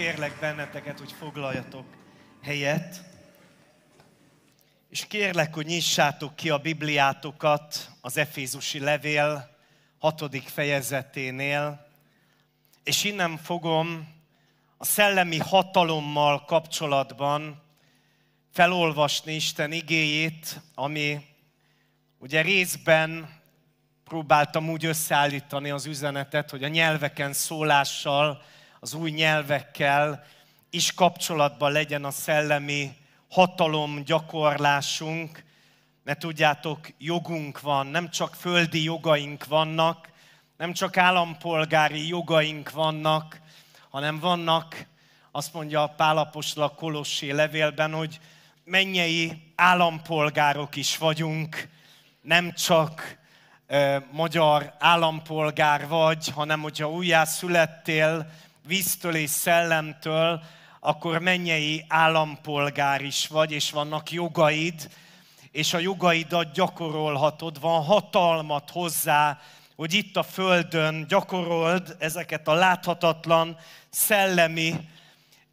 kérlek benneteket, hogy foglaljatok helyet. És kérlek, hogy nyissátok ki a Bibliátokat az Efézusi Levél hatodik fejezeténél, és innen fogom a szellemi hatalommal kapcsolatban felolvasni Isten igéjét, ami ugye részben próbáltam úgy összeállítani az üzenetet, hogy a nyelveken szólással, az új nyelvekkel is kapcsolatban legyen a szellemi hatalom gyakorlásunk, mert tudjátok, jogunk van, nem csak földi jogaink vannak, nem csak állampolgári jogaink vannak, hanem vannak, azt mondja a Pálaposla Kolossé levélben, hogy mennyei állampolgárok is vagyunk, nem csak magyar állampolgár vagy, hanem hogyha születtél víztől és szellemtől, akkor mennyei állampolgár is vagy, és vannak jogaid, és a jogaidat gyakorolhatod, van hatalmat hozzá, hogy itt a Földön gyakorold ezeket a láthatatlan szellemi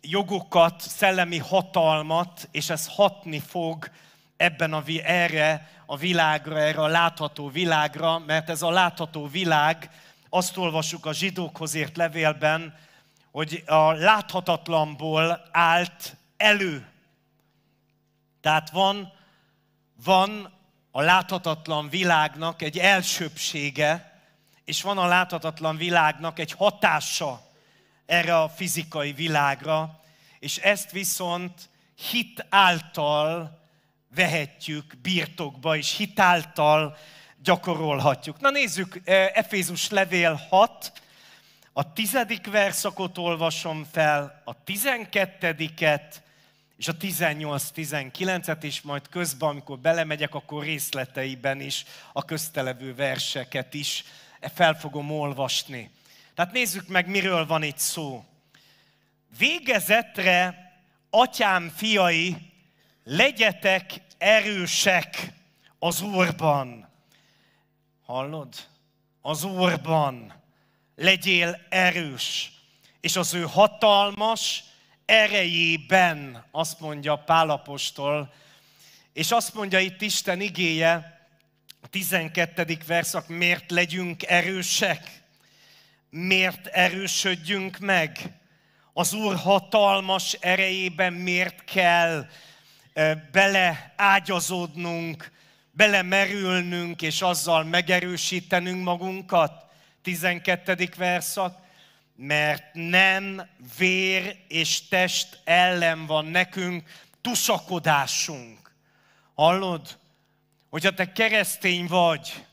jogokat, szellemi hatalmat, és ez hatni fog ebben a, erre a világra, erre a látható világra, mert ez a látható világ, azt olvasjuk a zsidókhoz ért levélben, hogy a láthatatlanból állt elő. Tehát van, van a láthatatlan világnak egy elsőbsége, és van a láthatatlan világnak egy hatása erre a fizikai világra, és ezt viszont hit által vehetjük birtokba, és hit által gyakorolhatjuk. Na nézzük, eh, Efézus levél 6, a tizedik verszakot olvasom fel, a tizenkettediket, és a 18-19-et is, majd közben, amikor belemegyek, akkor részleteiben is a köztelevő verseket is fel fogom olvasni. Tehát nézzük meg, miről van itt szó. Végezetre, atyám fiai, legyetek erősek az Úrban. Hallod? Az Úrban legyél erős, és az ő hatalmas erejében, azt mondja Pálapostól, és azt mondja itt Isten igéje, a 12. verszak, miért legyünk erősek? Miért erősödjünk meg? Az Úr hatalmas erejében miért kell beleágyazódnunk, belemerülnünk és azzal megerősítenünk magunkat? 12. verszak, mert nem vér és test ellen van nekünk tusakodásunk. Hallod? Hogyha te keresztény vagy,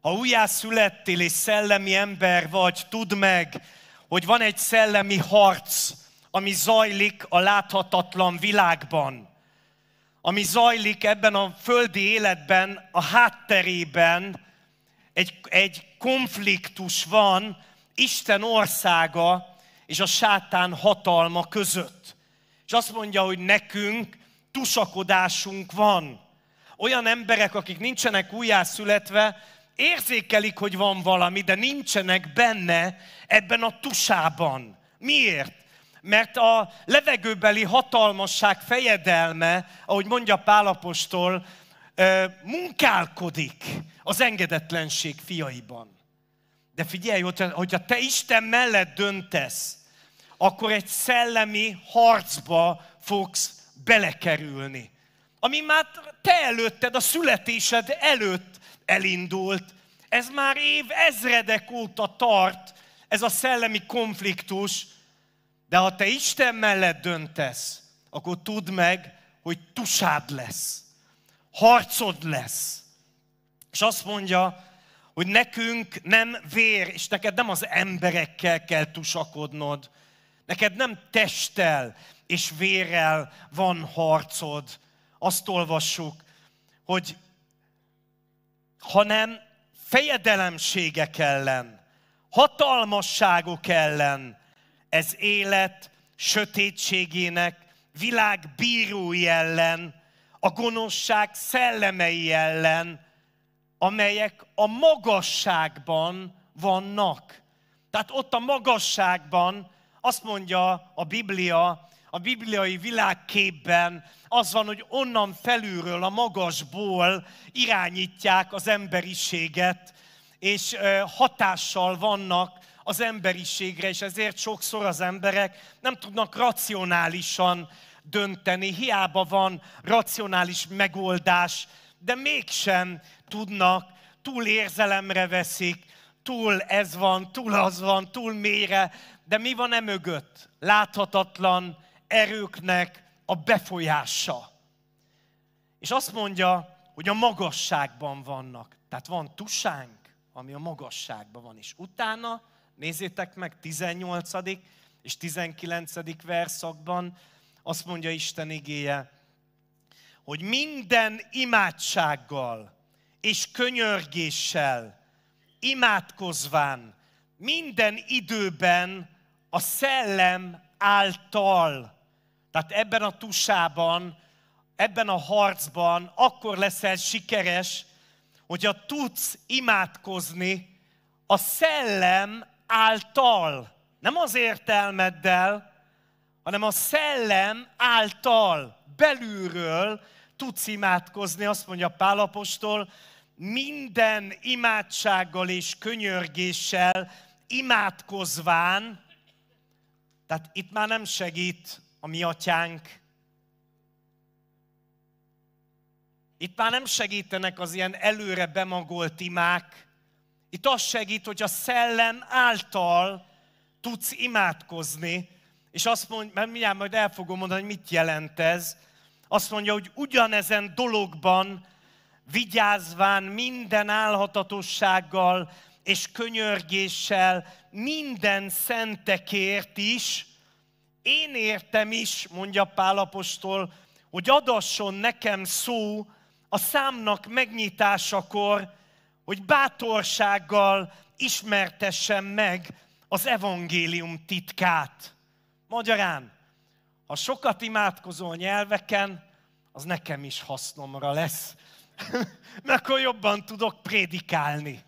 ha újjászülettél és szellemi ember vagy, tudd meg, hogy van egy szellemi harc, ami zajlik a láthatatlan világban, ami zajlik ebben a földi életben, a hátterében, egy, egy konfliktus van Isten országa és a sátán hatalma között. És azt mondja, hogy nekünk tusakodásunk van. Olyan emberek, akik nincsenek újjászületve, érzékelik, hogy van valami, de nincsenek benne ebben a tusában. Miért? Mert a levegőbeli hatalmasság fejedelme, ahogy mondja Pálapostól, munkálkodik az engedetlenség fiaiban. De figyelj, hogyha te Isten mellett döntesz, akkor egy szellemi harcba fogsz belekerülni. Ami már te előtted, a születésed előtt elindult. Ez már év ezredek óta tart, ez a szellemi konfliktus. De ha te Isten mellett döntesz, akkor tudd meg, hogy tusád lesz harcod lesz. És azt mondja, hogy nekünk nem vér, és neked nem az emberekkel kell tusakodnod, neked nem testtel és vérrel van harcod. Azt olvassuk, hogy hanem fejedelemségek ellen, hatalmasságok ellen, ez élet sötétségének, világ bírói ellen, a gonoszság szellemei ellen, amelyek a magasságban vannak. Tehát ott a magasságban azt mondja a Biblia, a bibliai világképben az van, hogy onnan felülről, a magasból irányítják az emberiséget, és hatással vannak az emberiségre, és ezért sokszor az emberek nem tudnak racionálisan dönteni, hiába van racionális megoldás, de mégsem tudnak, túl érzelemre veszik, túl ez van, túl az van, túl mélyre, de mi van e mögött? Láthatatlan erőknek a befolyása. És azt mondja, hogy a magasságban vannak. Tehát van tusánk, ami a magasságban van. És utána, nézzétek meg, 18. és 19. verszakban azt mondja Isten igéje, hogy minden imádsággal és könyörgéssel, imádkozván, minden időben a szellem által. Tehát ebben a tusában, ebben a harcban akkor leszel sikeres, hogyha tudsz imádkozni a szellem által. Nem az értelmeddel, hanem a szellem által belülről tudsz imádkozni, azt mondja Pálapostól, minden imádsággal és könyörgéssel imádkozván, tehát itt már nem segít a mi atyánk, Itt már nem segítenek az ilyen előre bemagolt imák. Itt az segít, hogy a szellem által tudsz imádkozni, és azt mondja, mert mindjárt majd el fogom mondani, hogy mit jelent ez, azt mondja, hogy ugyanezen dologban vigyázván minden álhatatossággal és könyörgéssel, minden szentekért is, én értem is, mondja Pálapostól, hogy adasson nekem szó a számnak megnyitásakor, hogy bátorsággal ismertessem meg az evangélium titkát Magyarán, ha sokat imádkozol nyelveken, az nekem is hasznomra lesz, mert akkor jobban tudok prédikálni.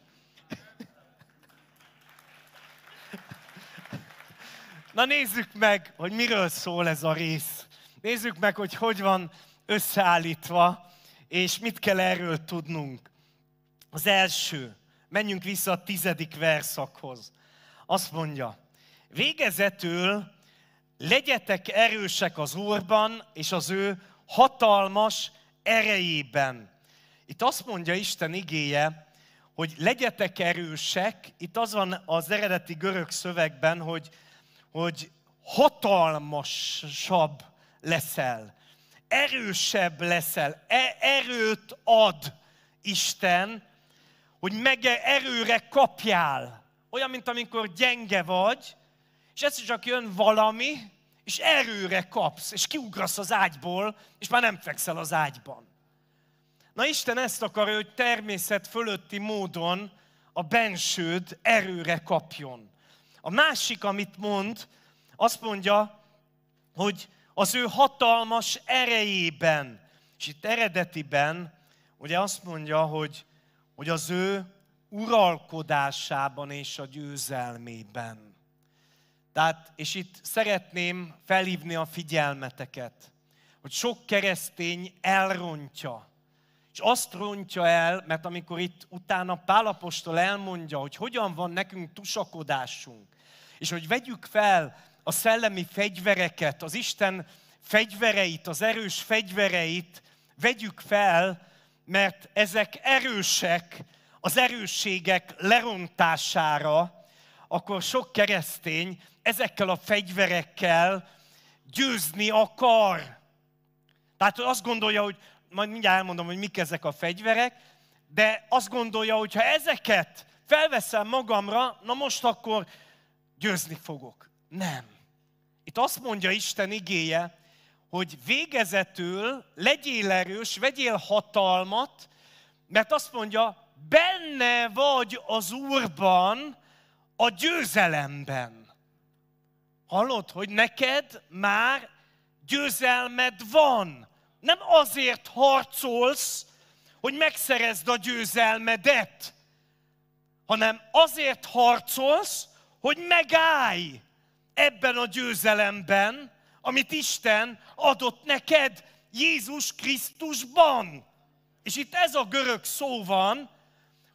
Na nézzük meg, hogy miről szól ez a rész. Nézzük meg, hogy hogy van összeállítva, és mit kell erről tudnunk. Az első, menjünk vissza a tizedik verszakhoz. Azt mondja, végezetül Legyetek erősek az Úrban és az ő hatalmas erejében. Itt azt mondja Isten igéje, hogy legyetek erősek, itt az van az eredeti görög szövegben, hogy, hogy hatalmasabb leszel, erősebb leszel, E erőt ad Isten, hogy meg erőre kapjál. Olyan, mint amikor gyenge vagy, és egyszer csak jön valami, és erőre kapsz, és kiugrasz az ágyból, és már nem fekszel az ágyban. Na Isten ezt akarja, hogy természet fölötti módon a bensőd erőre kapjon. A másik, amit mond, azt mondja, hogy az ő hatalmas erejében, és itt eredetiben, ugye azt mondja, hogy, hogy az ő uralkodásában és a győzelmében. Tehát, és itt szeretném felhívni a figyelmeteket, hogy sok keresztény elrontja. És azt rontja el, mert amikor itt utána Pálapostól elmondja, hogy hogyan van nekünk tusakodásunk, és hogy vegyük fel a szellemi fegyvereket, az Isten fegyvereit, az erős fegyvereit, vegyük fel, mert ezek erősek az erősségek lerontására, akkor sok keresztény ezekkel a fegyverekkel győzni akar. Tehát azt gondolja, hogy majd mindjárt elmondom, hogy mik ezek a fegyverek, de azt gondolja, hogy ha ezeket felveszem magamra, na most akkor győzni fogok. Nem. Itt azt mondja Isten igéje, hogy végezetül legyél erős, vegyél hatalmat, mert azt mondja, benne vagy az Úrban, a győzelemben. Hallod, hogy neked már győzelmed van. Nem azért harcolsz, hogy megszerezd a győzelmedet, hanem azért harcolsz, hogy megállj ebben a győzelemben, amit Isten adott neked Jézus Krisztusban. És itt ez a görög szó van,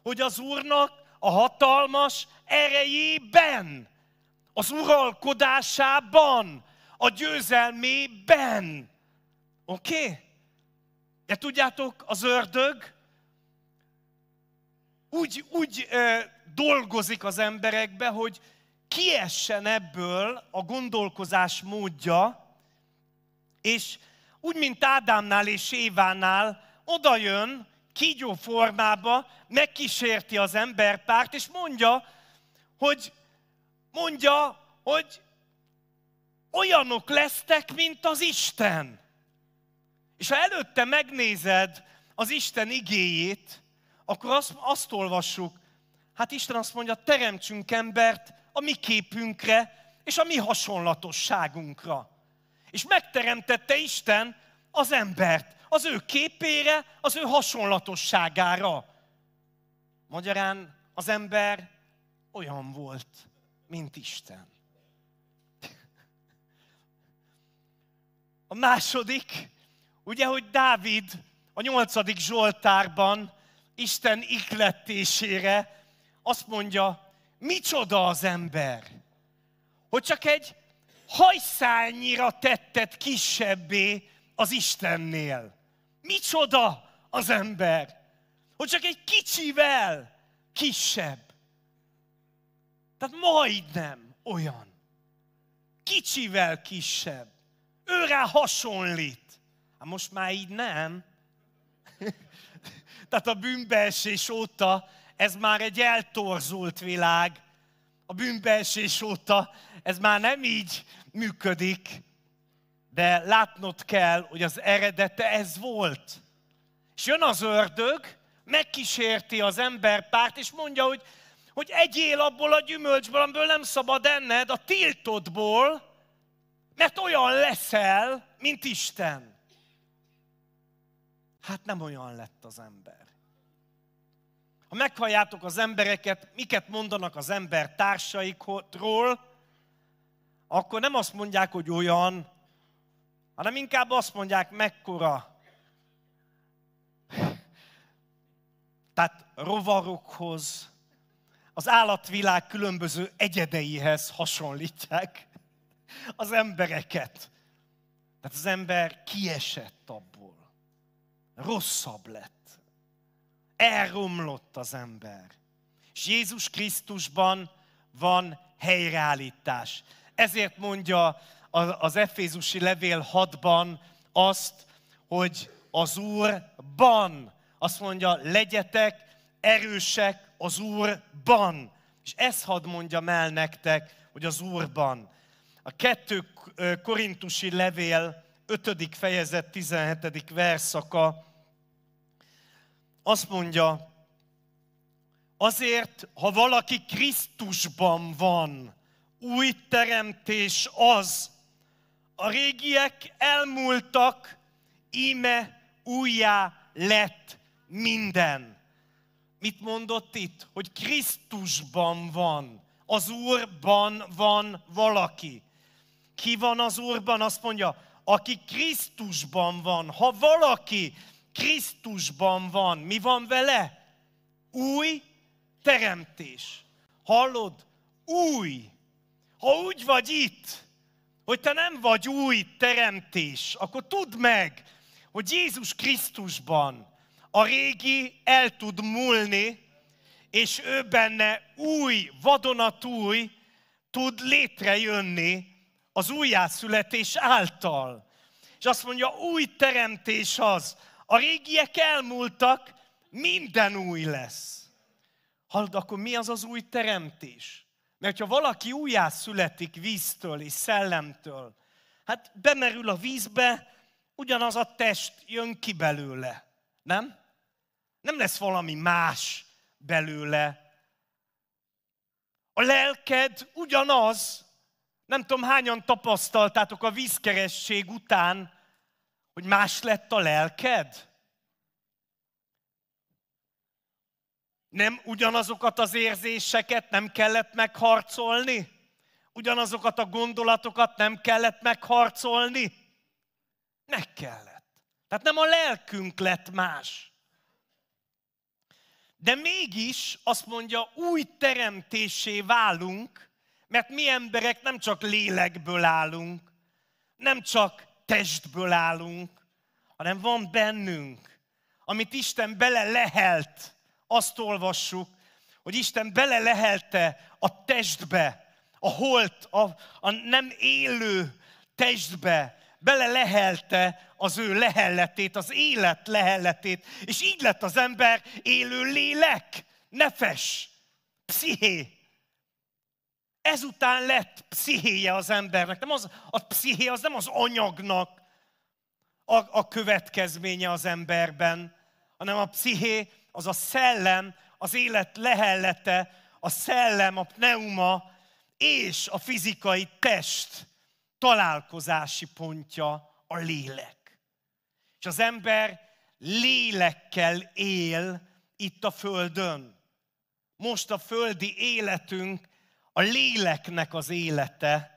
hogy az Úrnak a hatalmas erejében az uralkodásában, a győzelmében. Oké? Okay? De tudjátok, az ördög úgy, úgy ö, dolgozik az emberekbe, hogy kiessen ebből a gondolkozás módja, és úgy, mint Ádámnál és Évánál, oda jön kígyó formába, megkísérti az emberpárt, és mondja, hogy mondja, hogy olyanok lesztek, mint az Isten. És ha előtte megnézed az Isten igéjét, akkor azt, azt olvassuk, hát Isten azt mondja, teremtsünk embert a mi képünkre és a mi hasonlatosságunkra. És megteremtette Isten az embert az ő képére, az ő hasonlatosságára. Magyarán az ember olyan volt, mint Isten. A második, ugye, hogy Dávid a nyolcadik Zsoltárban Isten iklettésére azt mondja, micsoda az ember, hogy csak egy hajszálnyira tettet kisebbé az Istennél. Micsoda az ember, hogy csak egy kicsivel kisebb. Tehát majdnem olyan. Kicsivel kisebb. Őre hasonlít. Hát most már így nem. Tehát a bűnbeesés óta ez már egy eltorzult világ. A bűnbeesés óta ez már nem így működik, de látnod kell, hogy az eredete ez volt. És jön az ördög, megkísérti az ember párt, és mondja, hogy hogy egyél abból a gyümölcsből, amiből nem szabad enned, a tiltodból, mert olyan leszel, mint Isten. Hát nem olyan lett az ember. Ha meghalljátok az embereket, miket mondanak az ember társaikról, akkor nem azt mondják, hogy olyan, hanem inkább azt mondják, mekkora. Tehát rovarokhoz, az állatvilág különböző egyedeihez hasonlítják az embereket. Tehát az ember kiesett abból. Rosszabb lett. Elromlott az ember. És Jézus Krisztusban van helyreállítás. Ezért mondja az Efézusi Levél 6-ban azt, hogy az Úrban, azt mondja, legyetek erősek az Úrban. És ezt hadd mondjam el nektek, hogy az Úrban. A kettő korintusi levél 5. fejezet 17. verszaka azt mondja, azért, ha valaki Krisztusban van, új teremtés az. A régiek elmúltak, íme újjá lett minden. Mit mondott itt? Hogy Krisztusban van. Az Úrban van valaki. Ki van az Úrban? Azt mondja, aki Krisztusban van. Ha valaki Krisztusban van, mi van vele? Új teremtés. Hallod? Új. Ha úgy vagy itt, hogy te nem vagy új teremtés, akkor tudd meg, hogy Jézus Krisztusban a régi el tud múlni, és ő benne új, vadonatúj tud létrejönni az újjászületés által. És azt mondja, új teremtés az. A régiek elmúltak, minden új lesz. Hallod, akkor mi az az új teremtés? Mert ha valaki újjászületik víztől és szellemtől, hát bemerül a vízbe, ugyanaz a test jön ki belőle, nem? Nem lesz valami más belőle. A lelked ugyanaz, nem tudom hányan tapasztaltátok a vízkeresség után, hogy más lett a lelked? Nem ugyanazokat az érzéseket nem kellett megharcolni? Ugyanazokat a gondolatokat nem kellett megharcolni? Meg kellett. Tehát nem a lelkünk lett más. De mégis azt mondja, új teremtésé válunk, mert mi emberek nem csak lélekből állunk, nem csak testből állunk, hanem van bennünk, amit Isten bele lehelt, azt olvassuk, hogy Isten bele lehelte a testbe, a holt, a, a nem élő testbe, bele lehelte az ő lehelletét, az élet lehelletét, és így lett az ember élő lélek, nefes, psziché. Ezután lett pszichéje az embernek. Nem az, a psziché az nem az anyagnak a, a következménye az emberben, hanem a psziché az a szellem, az élet lehellete, a szellem, a pneuma és a fizikai test találkozási pontja a lélek. És az ember lélekkel él itt a Földön. Most a földi életünk a léleknek az élete,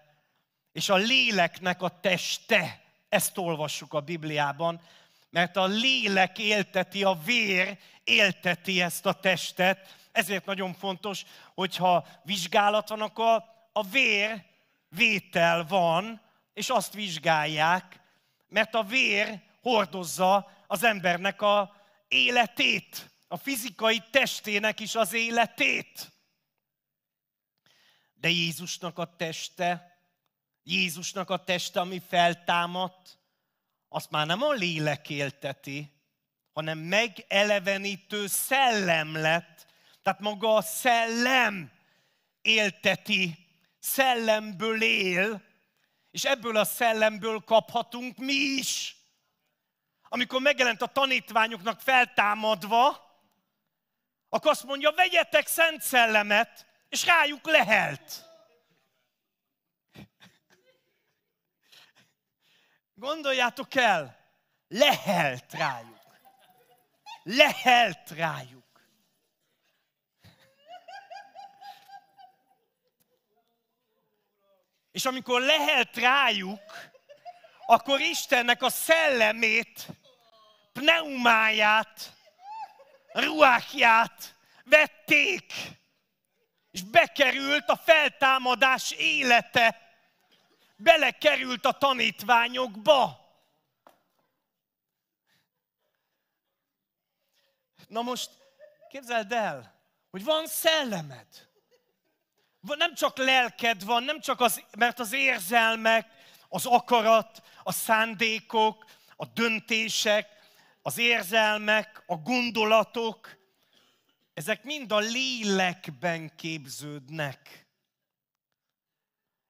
és a léleknek a teste. Ezt olvassuk a Bibliában, mert a lélek élteti, a vér élteti ezt a testet. Ezért nagyon fontos, hogyha vizsgálat van, akkor a vér vétel van, és azt vizsgálják, mert a vér hordozza az embernek a életét, a fizikai testének is az életét. De Jézusnak a teste, Jézusnak a teste, ami feltámadt, azt már nem a lélek élteti, hanem megelevenítő szellem lett. Tehát maga a szellem élteti szellemből él, és ebből a szellemből kaphatunk mi is. Amikor megjelent a tanítványoknak feltámadva, akkor azt mondja, vegyetek szent szellemet, és rájuk lehelt. Gondoljátok el, lehelt rájuk. Lehelt rájuk. És amikor lehelt rájuk, akkor Istennek a szellemét, pneumáját, ruákját vették, és bekerült a feltámadás élete, belekerült a tanítványokba. Na most képzeld el, hogy van szellemed nem csak lelked van, nem csak az, mert az érzelmek, az akarat, a szándékok, a döntések, az érzelmek, a gondolatok, ezek mind a lélekben képződnek.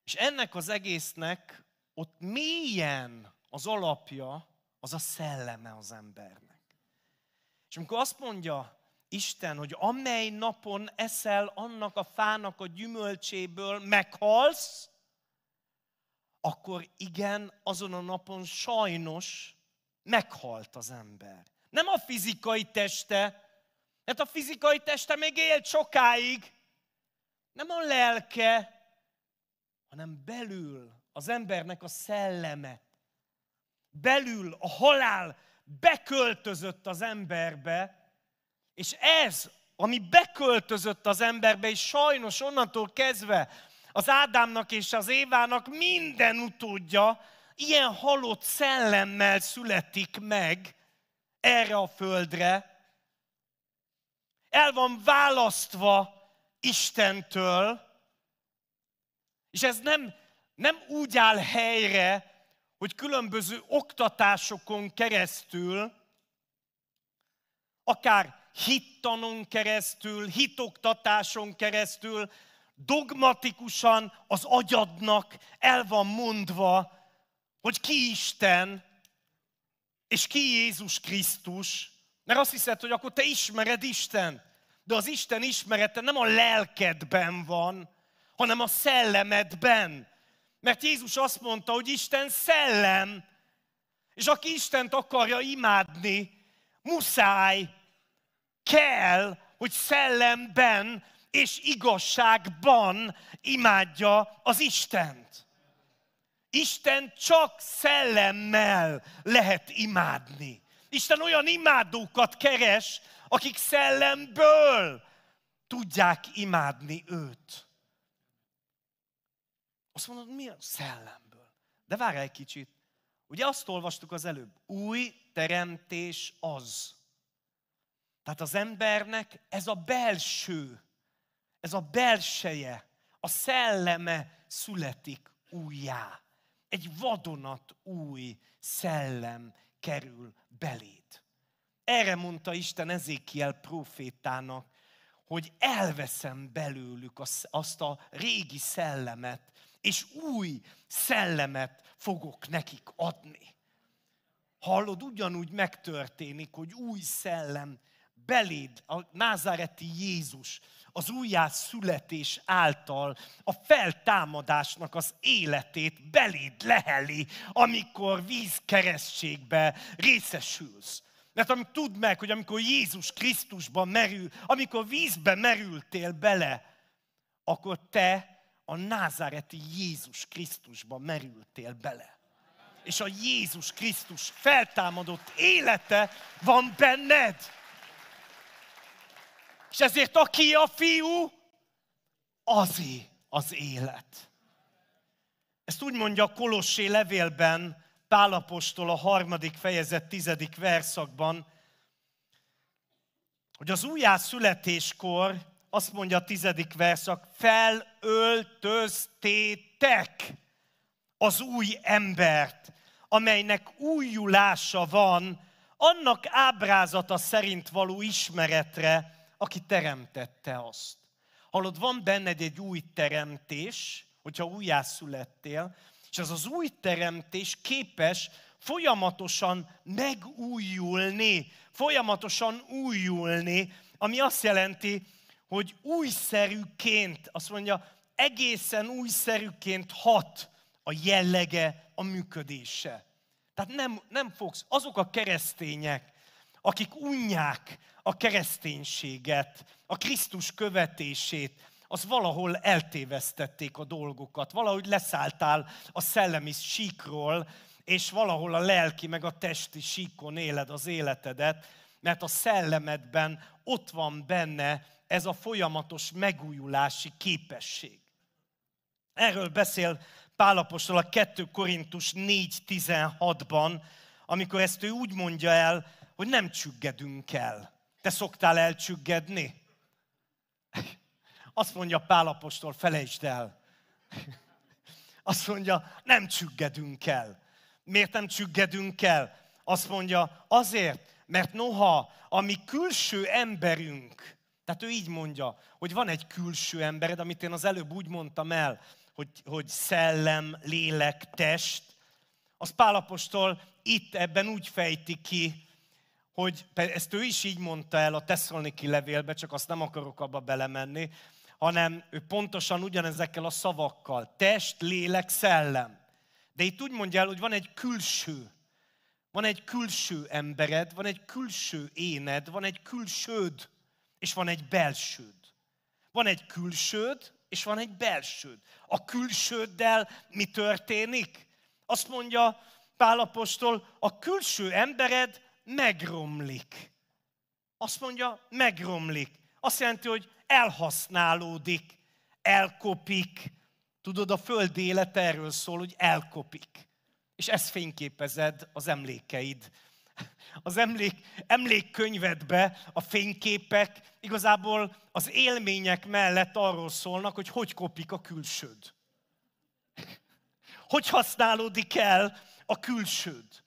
És ennek az egésznek ott mélyen az alapja, az a szelleme az embernek. És amikor azt mondja Isten, hogy amely napon eszel annak a fának a gyümölcséből, meghalsz, akkor igen, azon a napon sajnos meghalt az ember. Nem a fizikai teste, mert hát a fizikai teste még élt sokáig, nem a lelke, hanem belül az embernek a szelleme. Belül a halál beköltözött az emberbe, és ez, ami beköltözött az emberbe, és sajnos onnantól kezdve az Ádámnak és az Évának minden utódja ilyen halott szellemmel születik meg erre a földre, el van választva Istentől, és ez nem, nem úgy áll helyre, hogy különböző oktatásokon keresztül, akár hittanon keresztül, hitoktatáson keresztül, dogmatikusan az agyadnak el van mondva, hogy ki Isten, és ki Jézus Krisztus, mert azt hiszed, hogy akkor te ismered Isten, de az Isten ismerete nem a lelkedben van, hanem a szellemedben. Mert Jézus azt mondta, hogy Isten szellem, és aki Istent akarja imádni, muszáj kell, hogy szellemben és igazságban imádja az Istent. Isten csak szellemmel lehet imádni. Isten olyan imádókat keres, akik szellemből tudják imádni őt. Azt mondod, mi a szellemből? De várj egy kicsit. Ugye azt olvastuk az előbb, új teremtés az. Tehát az embernek ez a belső, ez a belseje, a szelleme születik újjá. Egy vadonat új szellem kerül beléd. Erre mondta Isten Ezékiel profétának, hogy elveszem belőlük azt a régi szellemet, és új szellemet fogok nekik adni. Hallod, ugyanúgy megtörténik, hogy új szellem beléd a názáreti Jézus az újjászületés által a feltámadásnak az életét beléd leheli, amikor vízkeresztségbe részesülsz. Mert amit tudd meg, hogy amikor Jézus Krisztusban merül, amikor vízbe merültél bele, akkor te a názáreti Jézus Krisztusba merültél bele. És a Jézus Krisztus feltámadott élete van benned. És ezért aki a fiú, azé az élet. Ezt úgy mondja a Kolossé levélben, Pálapostól a harmadik fejezet tizedik verszakban, hogy az újjászületéskor, azt mondja a tizedik verszak, felöltöztétek az új embert, amelynek újulása van, annak ábrázata szerint való ismeretre, aki teremtette azt. Hallod, van benned egy új teremtés, hogyha újjászülettél, és ez az új teremtés képes folyamatosan megújulni, folyamatosan újulni, ami azt jelenti, hogy újszerűként, azt mondja, egészen újszerűként hat a jellege, a működése. Tehát nem, nem fogsz, azok a keresztények, akik unják a kereszténységet, a Krisztus követését, az valahol eltévesztették a dolgokat, valahogy leszálltál a szellemi síkról, és valahol a lelki meg a testi síkon éled az életedet, mert a szellemedben ott van benne ez a folyamatos megújulási képesség. Erről beszél Pálapostól a 2 Korintus 4.16-ban, amikor ezt ő úgy mondja el, hogy nem csüggedünk el. Te szoktál elcsüggedni? Azt mondja Pálapostól, felejtsd el. Azt mondja, nem csüggedünk el. Miért nem csüggedünk el? Azt mondja, azért, mert noha a mi külső emberünk, tehát ő így mondja, hogy van egy külső embered, amit én az előbb úgy mondtam el, hogy, hogy szellem, lélek, test, az Pálapostól itt ebben úgy fejti ki, hogy ezt ő is így mondta el a Tesszalniki levélbe, csak azt nem akarok abba belemenni, hanem ő pontosan ugyanezekkel a szavakkal, test, lélek, szellem. De itt úgy mondja el, hogy van egy külső, van egy külső embered, van egy külső éned, van egy külsőd, és van egy belsőd. Van egy külsőd, és van egy belsőd. A külsőddel mi történik? Azt mondja Pálapostól, a külső embered megromlik. Azt mondja, megromlik. Azt jelenti, hogy elhasználódik, elkopik. Tudod, a föld élet erről szól, hogy elkopik. És ezt fényképezed az emlékeid. Az emlék, emlékkönyvedbe a fényképek igazából az élmények mellett arról szólnak, hogy hogy kopik a külsőd. Hogy használódik el a külsőd.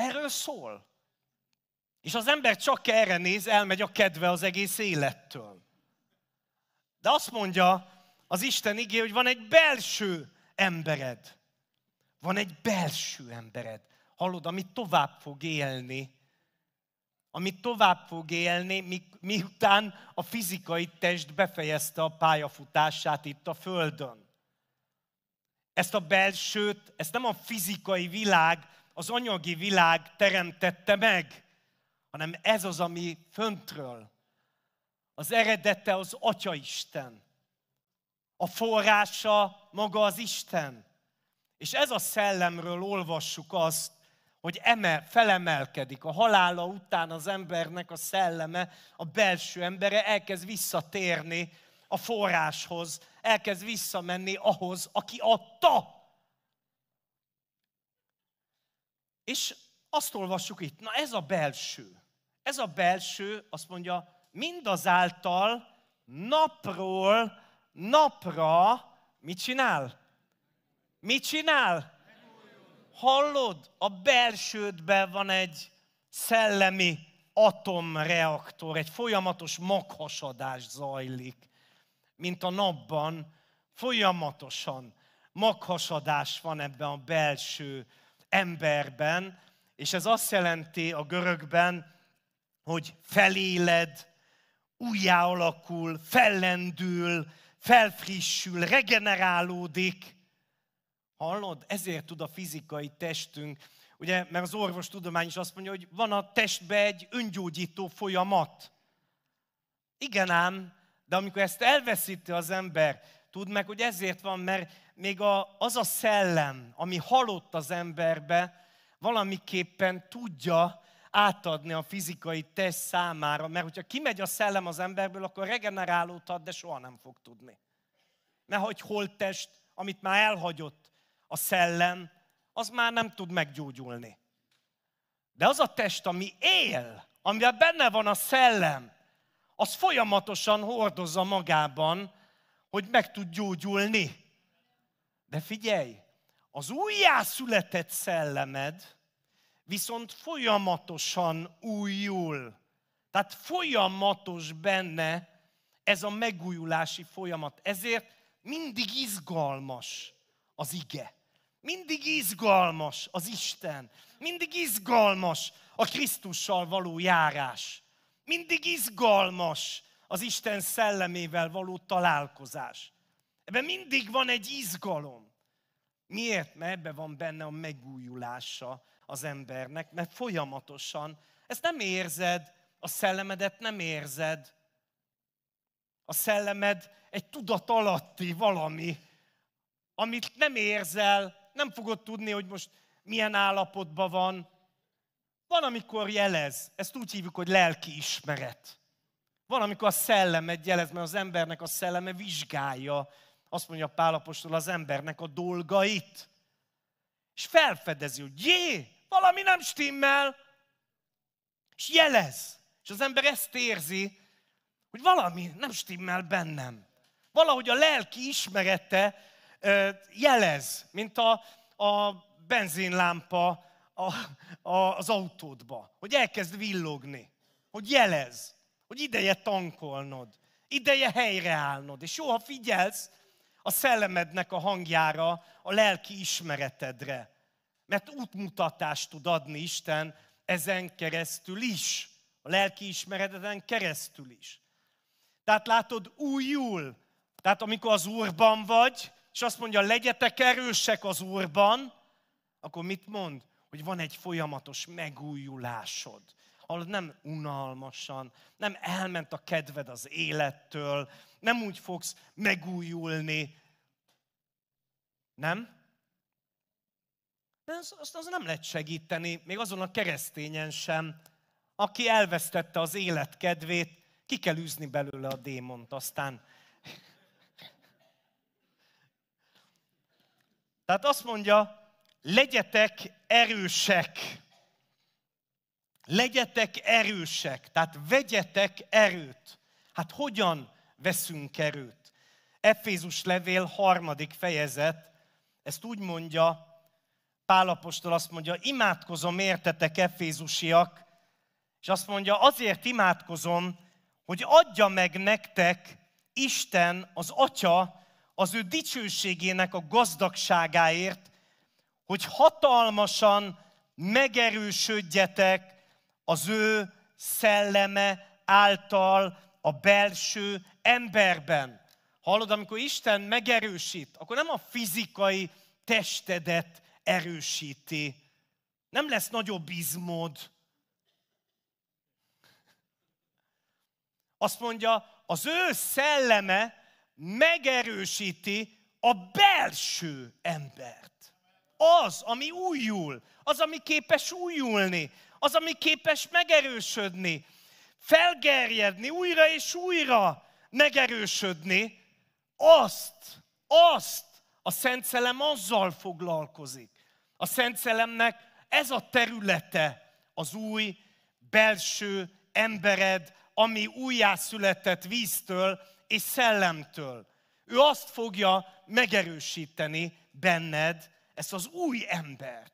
Erről szól. És az ember csak erre néz, elmegy a kedve az egész élettől. De azt mondja az Isten igé, hogy van egy belső embered. Van egy belső embered. Hallod, amit tovább fog élni, amit tovább fog élni, mi, miután a fizikai test befejezte a pályafutását itt a Földön. Ezt a belsőt, ezt nem a fizikai világ az anyagi világ teremtette meg, hanem ez az, ami föntről. Az eredete az Atya Isten. A forrása maga az Isten. És ez a szellemről olvassuk azt, hogy eme, felemelkedik. A halála után az embernek a szelleme, a belső embere elkezd visszatérni a forráshoz, elkezd visszamenni ahhoz, aki adta. És azt olvassuk itt, na ez a belső. Ez a belső, azt mondja, mindazáltal napról napra mit csinál? Mit csinál? Hallod? A belsődben van egy szellemi atomreaktor, egy folyamatos maghasadás zajlik, mint a napban, folyamatosan maghasadás van ebben a belső emberben, és ez azt jelenti a görögben, hogy feléled, újjáalakul, fellendül, felfrissül, regenerálódik. Hallod? Ezért tud a fizikai testünk, ugye, mert az orvostudomány is azt mondja, hogy van a testbe egy öngyógyító folyamat. Igen ám, de amikor ezt elveszíti az ember, tudd meg, hogy ezért van, mert még a, az a szellem, ami halott az emberbe, valamiképpen tudja átadni a fizikai test számára. Mert hogyha kimegy a szellem az emberből, akkor regenerálódhat, de soha nem fog tudni. Mert hogy holttest, amit már elhagyott a szellem, az már nem tud meggyógyulni. De az a test, ami él, amivel benne van a szellem, az folyamatosan hordozza magában, hogy meg tud gyógyulni. De figyelj, az újjászületett szellemed viszont folyamatosan újul. Tehát folyamatos benne ez a megújulási folyamat. Ezért mindig izgalmas az ige. Mindig izgalmas az Isten. Mindig izgalmas a Krisztussal való járás. Mindig izgalmas az Isten szellemével való találkozás. Ebben mindig van egy izgalom. Miért? Mert ebben van benne a megújulása az embernek, mert folyamatosan ezt nem érzed, a szellemedet nem érzed. A szellemed egy tudatalatti valami, amit nem érzel, nem fogod tudni, hogy most milyen állapotban van. Van, amikor jelez, ezt úgy hívjuk, hogy lelki ismeret. Van, amikor a szellemet jelez, mert az embernek a szelleme vizsgálja azt mondja Pálapostól az embernek a dolgait. És felfedezi, hogy jé, valami nem stimmel, és jelez. És az ember ezt érzi, hogy valami nem stimmel bennem. Valahogy a lelki ismerete jelez, mint a, a benzinlámpa a, a, az autódba, hogy elkezd villogni, hogy jelez, hogy ideje tankolnod, ideje helyreállnod, és jó, ha figyelsz, a szellemednek a hangjára, a lelki ismeretedre. Mert útmutatást tud adni Isten ezen keresztül is, a lelki ismereteden keresztül is. Tehát látod, újul. Tehát amikor az Úrban vagy, és azt mondja, legyetek erősek az Úrban, akkor mit mond? Hogy van egy folyamatos megújulásod ahol nem unalmasan, nem elment a kedved az élettől, nem úgy fogsz megújulni. Nem? De az, az, az nem lehet segíteni, még azon a keresztényen sem, aki elvesztette az élet kedvét, ki kell űzni belőle a démont, aztán... Tehát azt mondja, legyetek erősek. Legyetek erősek, tehát vegyetek erőt. Hát hogyan veszünk erőt? Efézus levél harmadik fejezet, ezt úgy mondja, Pálapostól azt mondja, imádkozom értetek efézusiak, és azt mondja, azért imádkozom, hogy adja meg nektek Isten, az Atya, az ő dicsőségének a gazdagságáért, hogy hatalmasan megerősödjetek az ő szelleme által a belső emberben. Hallod, amikor Isten megerősít, akkor nem a fizikai testedet erősíti. Nem lesz nagyobb izmod. Azt mondja, az ő szelleme megerősíti a belső embert. Az, ami újul, az, ami képes újulni, az, ami képes megerősödni, felgerjedni, újra és újra megerősödni, azt, azt a Szent Szelem azzal foglalkozik. A Szent Szelemnek ez a területe az új belső embered, ami újjászületett víztől és szellemtől. Ő azt fogja megerősíteni benned, ezt az új embert.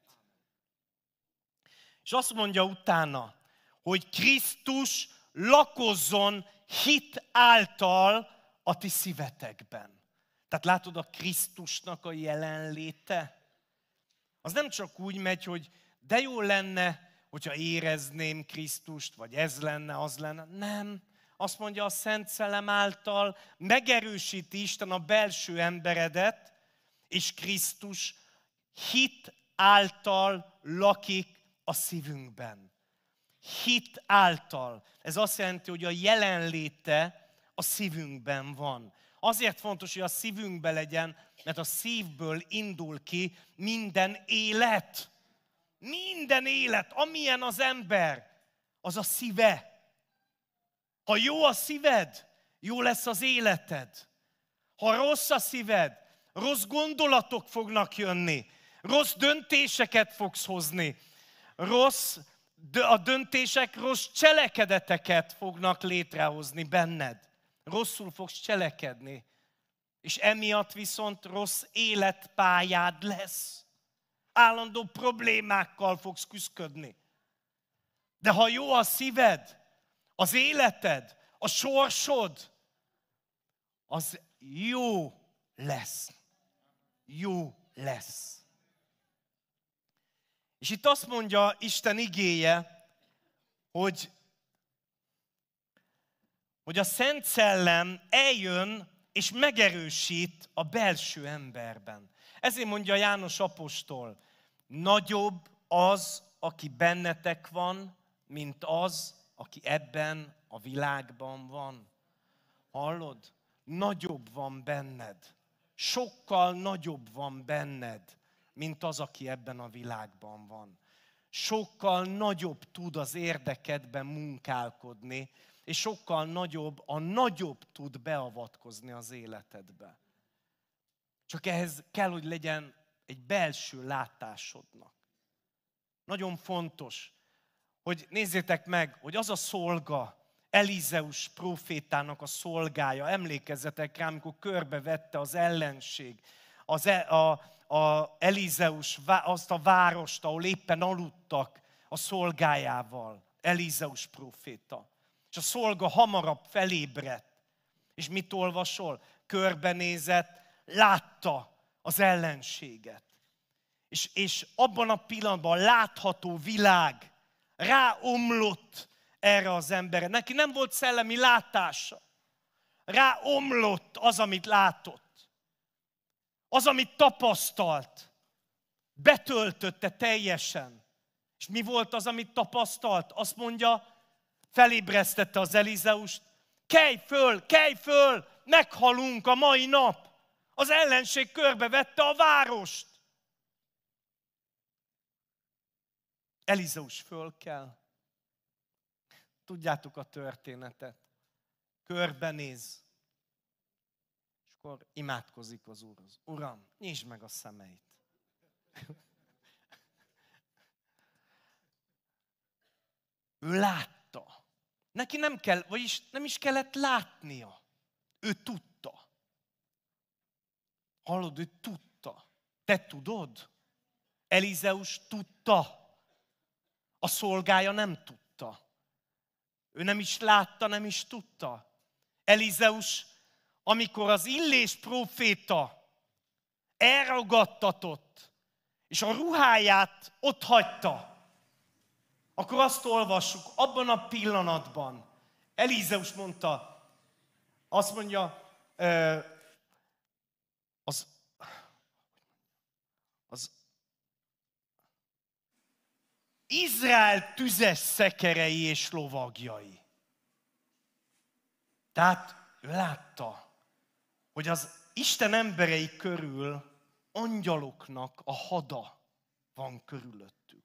És azt mondja utána, hogy Krisztus lakozzon hit által a ti szívetekben. Tehát látod a Krisztusnak a jelenléte? Az nem csak úgy megy, hogy de jó lenne, hogyha érezném Krisztust, vagy ez lenne, az lenne. Nem. Azt mondja a Szent Szellem által, megerősíti Isten a belső emberedet, és Krisztus hit által lakik a szívünkben. Hit által. Ez azt jelenti, hogy a jelenléte a szívünkben van. Azért fontos, hogy a szívünkbe legyen, mert a szívből indul ki minden élet. Minden élet, amilyen az ember, az a szíve. Ha jó a szíved, jó lesz az életed. Ha rossz a szíved, rossz gondolatok fognak jönni, rossz döntéseket fogsz hozni, rossz a döntések rossz cselekedeteket fognak létrehozni benned. Rosszul fogsz cselekedni, és emiatt viszont rossz életpályád lesz. Állandó problémákkal fogsz küzdködni. De ha jó a szíved, az életed, a sorsod, az jó lesz. Jó lesz. És itt azt mondja Isten igéje, hogy, hogy a Szent Szellem eljön és megerősít a belső emberben. Ezért mondja János apostol, nagyobb az, aki bennetek van, mint az, aki ebben a világban van. Hallod? Nagyobb van benned. Sokkal nagyobb van benned mint az, aki ebben a világban van. Sokkal nagyobb tud az érdekedben munkálkodni, és sokkal nagyobb, a nagyobb tud beavatkozni az életedbe. Csak ehhez kell, hogy legyen egy belső látásodnak. Nagyon fontos, hogy nézzétek meg, hogy az a szolga, Elizeus profétának a szolgája, emlékezzetek rá, amikor körbevette az ellenség, az, e, a, a Elizeus, azt a várost, ahol éppen aludtak a szolgájával, Elizeus proféta. És a szolga hamarabb felébredt. És mit olvasol? Körbenézett, látta az ellenséget. És, és abban a pillanatban a látható világ ráomlott erre az emberre. Neki nem volt szellemi látása. Ráomlott az, amit látott. Az, amit tapasztalt, betöltötte teljesen. És mi volt az, amit tapasztalt? Azt mondja, felébresztette az Elizeust, kelj föl, kelj föl, meghalunk a mai nap. Az ellenség körbevette a várost. Elizeus föl kell. Tudjátok a történetet. Körbenéz akkor imádkozik az Úrhoz. Uram, nyisd meg a szemeit. ő látta. Neki nem kell, vagyis nem is kellett látnia. Ő tudta. Hallod, ő tudta. Te tudod? Elizeus tudta. A szolgája nem tudta. Ő nem is látta, nem is tudta. Elizeus amikor az illés próféta elragadtatott, és a ruháját ott hagyta, akkor azt olvassuk, abban a pillanatban Elízeus mondta, azt mondja, az, az Izrael tüzes szekerei és lovagjai. Tehát ő látta, hogy az Isten emberei körül angyaloknak a hada van körülöttük.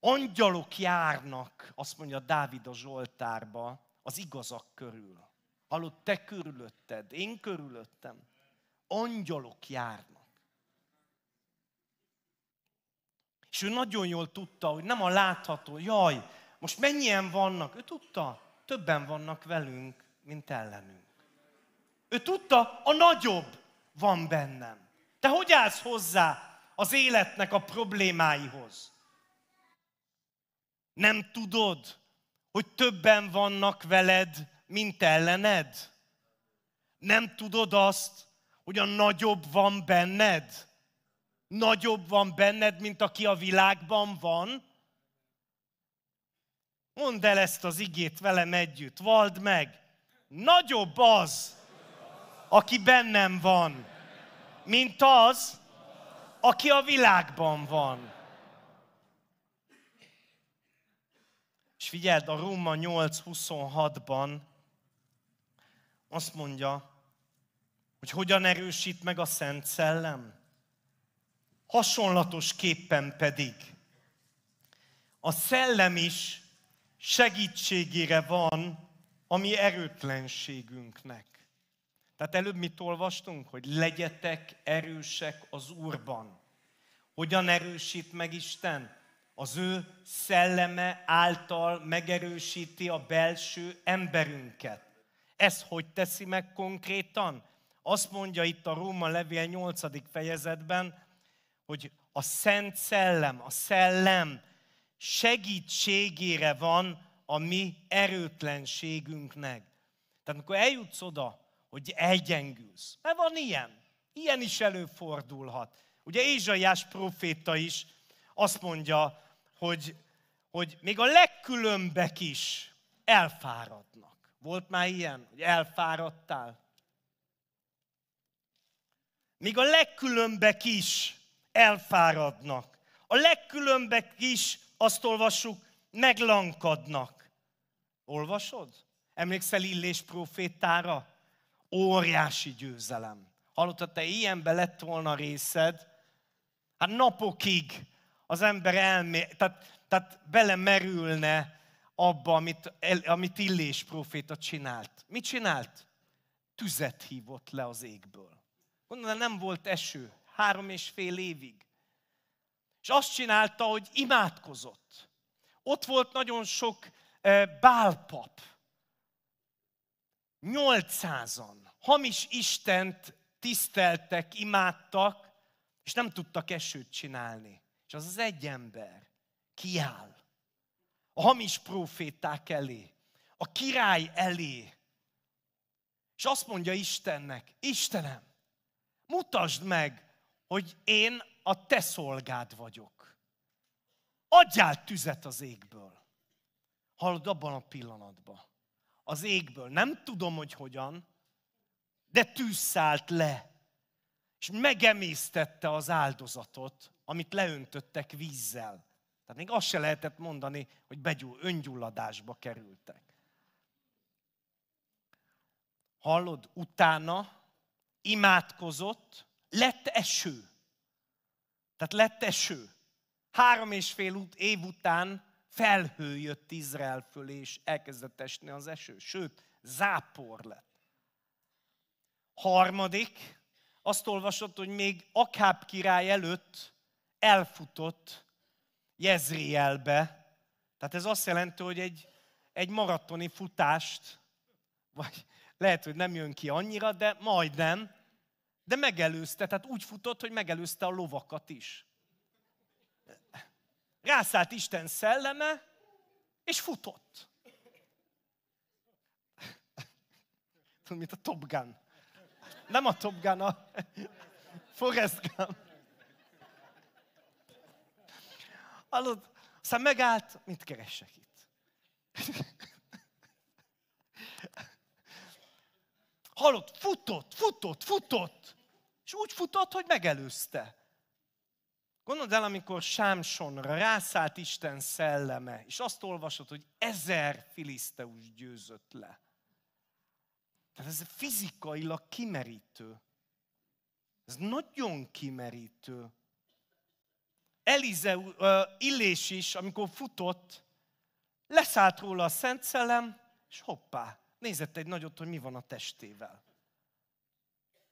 Angyalok járnak, azt mondja Dávid a Zsoltárba, az igazak körül. Hallod, te körülötted, én körülöttem. Angyalok járnak. És ő nagyon jól tudta, hogy nem a látható, jaj, most mennyien vannak, ő tudta, többen vannak velünk, mint ellenünk. Ő tudta, a nagyobb van bennem. Te hogy állsz hozzá az életnek a problémáihoz? Nem tudod, hogy többen vannak veled, mint ellened? Nem tudod azt, hogy a nagyobb van benned? Nagyobb van benned, mint aki a világban van? Mondd el ezt az igét velem együtt, vald meg. Nagyobb az, aki bennem van, mint az, aki a világban van. És figyeld, a Róma 8.26-ban azt mondja, hogy hogyan erősít meg a Szent Szellem. Hasonlatos képpen pedig a szellem is segítségére van a mi erőtlenségünknek. Tehát előbb mit olvastunk, hogy legyetek erősek az Úrban. Hogyan erősít meg Isten? Az ő szelleme által megerősíti a belső emberünket. Ez hogy teszi meg konkrétan? Azt mondja itt a Róma levél 8. fejezetben, hogy a Szent Szellem, a Szellem segítségére van a mi erőtlenségünknek. Tehát amikor eljutsz oda, hogy elgyengülsz. Mert van ilyen. Ilyen is előfordulhat. Ugye Ézsaiás proféta is azt mondja, hogy, hogy még a legkülönbek is elfáradnak. Volt már ilyen, hogy elfáradtál? Még a legkülönbek is elfáradnak. A legkülönbek is, azt olvassuk, meglankadnak. Olvasod? Emlékszel Illés profétára? Óriási győzelem. Hallottad, te ilyenbe lett volna részed, hát napokig az ember elmé, tehát, tehát belemerülne abba, amit, amit Illés proféta csinált. Mit csinált? Tüzet hívott le az égből. Gondolom, nem volt eső három és fél évig. És azt csinálta, hogy imádkozott. Ott volt nagyon sok eh, bálpap. Nyolcszázan hamis Istent tiszteltek, imádtak, és nem tudtak esőt csinálni. És az az egy ember kiáll a hamis proféták elé, a király elé, és azt mondja Istennek, Istenem, mutasd meg, hogy én a te szolgád vagyok. Adjál tüzet az égből. Hallod, abban a pillanatban. Az égből. Nem tudom, hogy hogyan, de tűz szállt le, és megemésztette az áldozatot, amit leöntöttek vízzel. Tehát még azt se lehetett mondani, hogy begyú, öngyulladásba kerültek. Hallod, utána imádkozott, lett eső. Tehát lett eső. Három és fél év után felhő jött Izrael fölé, és elkezdett esni az eső. Sőt, zápor lett. Harmadik, azt olvasott, hogy még Akáb király előtt elfutott Jezrielbe. Tehát ez azt jelenti, hogy egy, egy maratoni futást, vagy lehet, hogy nem jön ki annyira, de majdnem, de megelőzte, tehát úgy futott, hogy megelőzte a lovakat is. Rászállt Isten szelleme, és futott. Mint a Top Gun. Nem a Top Gun, a Forrest Gun. Hallod? Aztán megállt, mit keresek itt? Hallod, futott, futott, futott. És úgy futott, hogy megelőzte. Gondold el, amikor Sámsonra rászállt Isten szelleme, és azt olvasod, hogy ezer filiszteus győzött le. Tehát ez fizikailag kimerítő. Ez nagyon kimerítő. Elize, uh, Illés is, amikor futott, leszállt róla a Szent Szellem, és hoppá, nézett egy nagyot, hogy mi van a testével.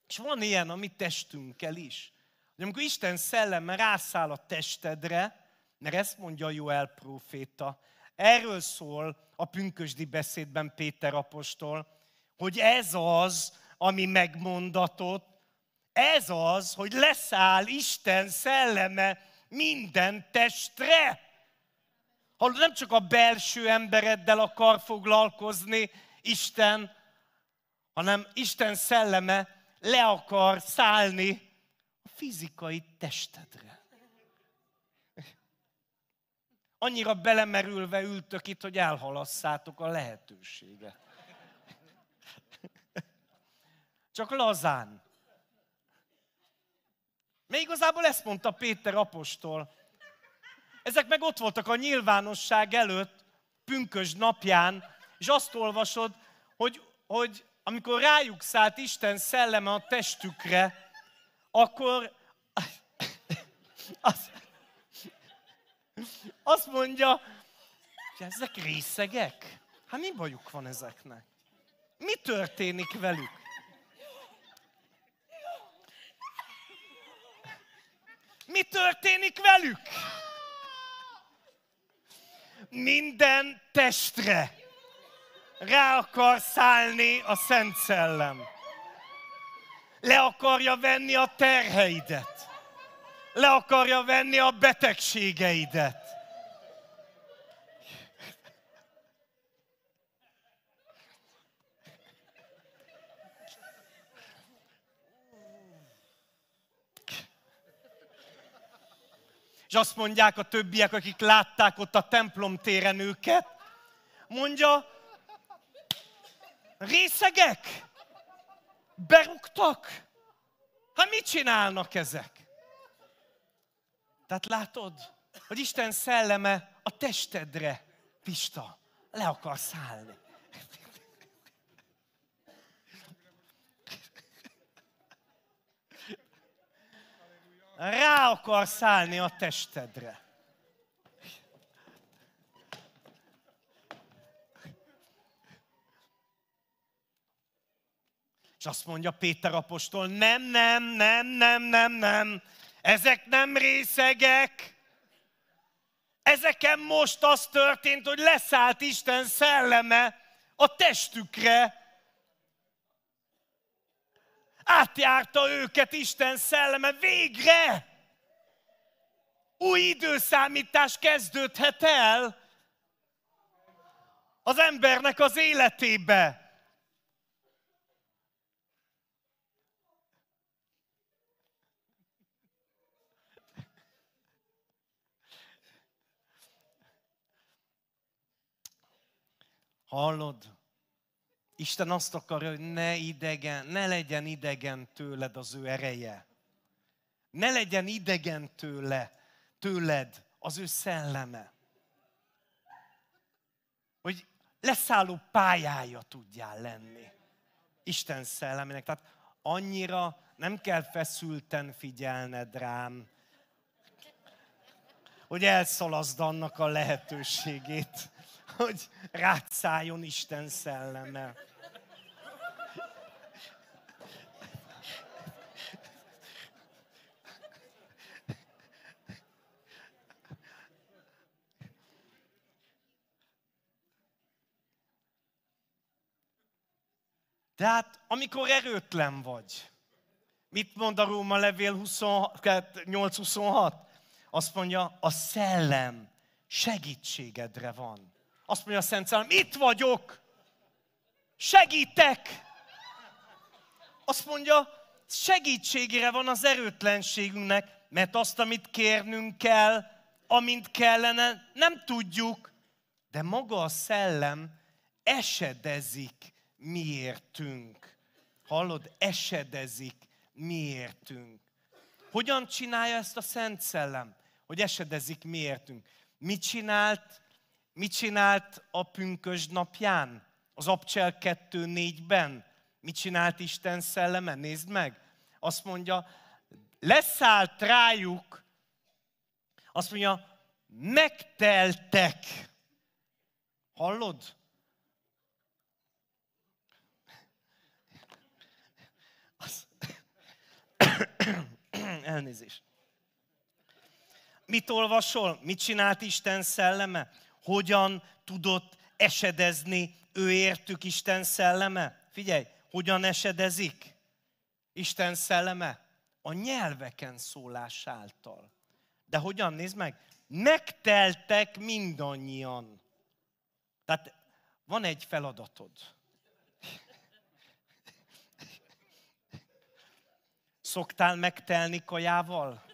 És van ilyen a mi testünkkel is. Hogy amikor Isten szelleme rászáll a testedre, mert ezt mondja Joel proféta, erről szól a pünkösdi beszédben Péter apostol, hogy ez az, ami megmondatott, ez az, hogy leszáll Isten szelleme minden testre. Ha nem csak a belső embereddel akar foglalkozni Isten, hanem Isten szelleme le akar szállni a fizikai testedre. Annyira belemerülve ültök itt, hogy elhalasszátok a lehetőséget. Csak lazán. Még igazából ezt mondta Péter apostol. Ezek meg ott voltak a nyilvánosság előtt, pünkös napján, és azt olvasod, hogy, hogy amikor rájuk szállt Isten szelleme a testükre, akkor azt, azt mondja, hogy ezek részegek. Hát mi bajuk van ezeknek? Mi történik velük? mi történik velük? Minden testre rá akar szállni a Szent Szellem. Le akarja venni a terheidet. Le akarja venni a betegségeidet és azt mondják a többiek, akik látták ott a templom téren őket, mondja, részegek, beruktak. hát mit csinálnak ezek? Tehát látod, hogy Isten szelleme a testedre, Pista, le akar szállni. rá akar szállni a testedre. És azt mondja Péter apostol, nem, nem, nem, nem, nem, nem, ezek nem részegek. Ezeken most az történt, hogy leszállt Isten szelleme a testükre, Átjárta őket Isten szelleme végre! Új időszámítás kezdődhet el az embernek az életébe. Hallod? Isten azt akarja, hogy ne idegen, ne legyen idegen tőled az ő ereje. Ne legyen idegen tőle, tőled az ő szelleme. Hogy leszálló pályája tudjál lenni Isten szellemének. Tehát annyira nem kell feszülten figyelned rám, hogy elszalazd annak a lehetőségét hogy rátszáljon Isten szelleme. Tehát amikor erőtlen vagy, mit mond a Róma levél 8.26? Azt mondja, a szellem segítségedre van. Azt mondja a Szent Szellem, itt vagyok, segítek. Azt mondja, segítségére van az erőtlenségünknek, mert azt, amit kérnünk kell, amint kellene, nem tudjuk. De maga a szellem esedezik miértünk. Hallod? Esedezik miértünk. Hogyan csinálja ezt a Szent Szellem? Hogy esedezik miértünk. Mit csinált Mit csinált a pünkös napján? Az Abcsel 2.4-ben? Mit csinált Isten szelleme? Nézd meg! Azt mondja, leszállt rájuk, azt mondja, megteltek. Hallod? Az... Elnézés. Mit olvasol? Mit csinált Isten szelleme? hogyan tudott esedezni ő értük Isten szelleme? Figyelj, hogyan esedezik Isten szelleme? A nyelveken szólás által. De hogyan? Nézd meg. Megteltek mindannyian. Tehát van egy feladatod. Szoktál megtelni kajával?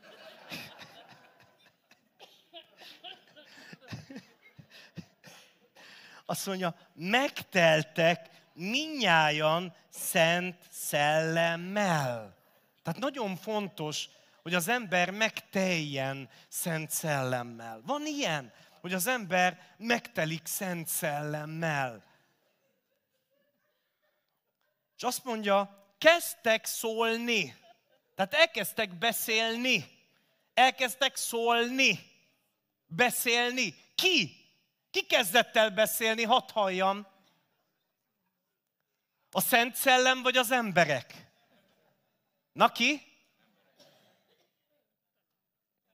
azt mondja, megteltek minnyájan szent szellemmel. Tehát nagyon fontos, hogy az ember megteljen szent szellemmel. Van ilyen, hogy az ember megtelik szent szellemmel. És azt mondja, kezdtek szólni. Tehát elkezdtek beszélni. Elkezdtek szólni. Beszélni. Ki? Ki kezdett el beszélni, hadd halljam? A Szent Szellem vagy az emberek? Na ki?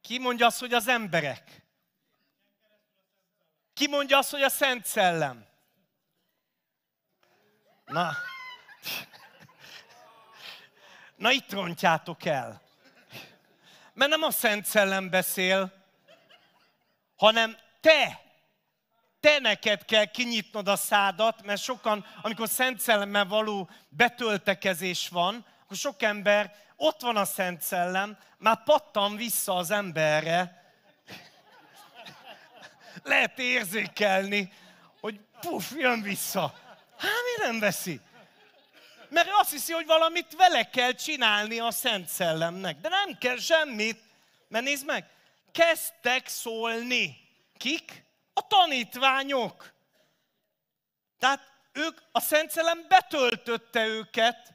Ki mondja azt, hogy az emberek? Ki mondja azt, hogy a Szent Szellem? Na, na itt rontjátok el. Mert nem a Szent Szellem beszél, hanem te te neked kell kinyitnod a szádat, mert sokan, amikor Szent Szellemmel való betöltekezés van, akkor sok ember, ott van a Szent Szellem, már pattan vissza az emberre. Lehet érzékelni, hogy puf, jön vissza. Hát mi nem veszi? Mert azt hiszi, hogy valamit vele kell csinálni a Szent Szellemnek. De nem kell semmit, mert nézd meg, kezdtek szólni. Kik? A tanítványok. Tehát ők, a Szent Szelem betöltötte őket,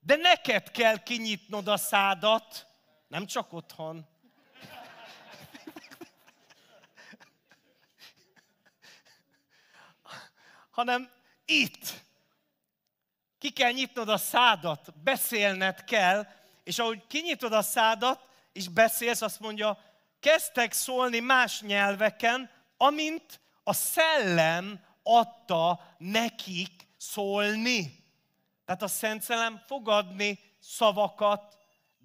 de neked kell kinyitnod a szádat, nem csak otthon. hanem itt. Ki kell nyitnod a szádat, beszélned kell, és ahogy kinyitod a szádat, és beszélsz, azt mondja, kezdtek szólni más nyelveken, amint a szellem adta nekik szólni. Tehát a Szent Szellem fogadni szavakat,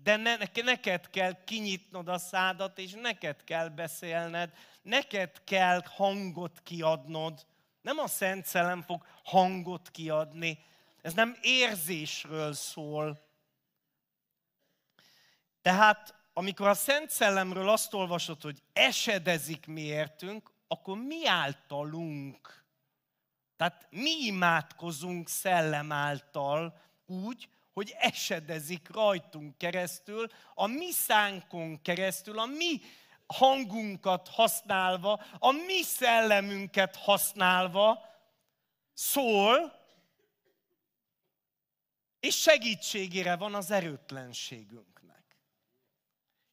de ne, neked kell kinyitnod a szádat, és neked kell beszélned, neked kell hangot kiadnod. Nem a Szent Szellem fog hangot kiadni. Ez nem érzésről szól. Tehát, amikor a Szent Szellemről azt olvasod, hogy esedezik miértünk, akkor mi általunk, tehát mi imádkozunk szellem által úgy, hogy esedezik rajtunk keresztül, a mi szánkon keresztül, a mi hangunkat használva, a mi szellemünket használva szól, és segítségére van az erőtlenségünknek.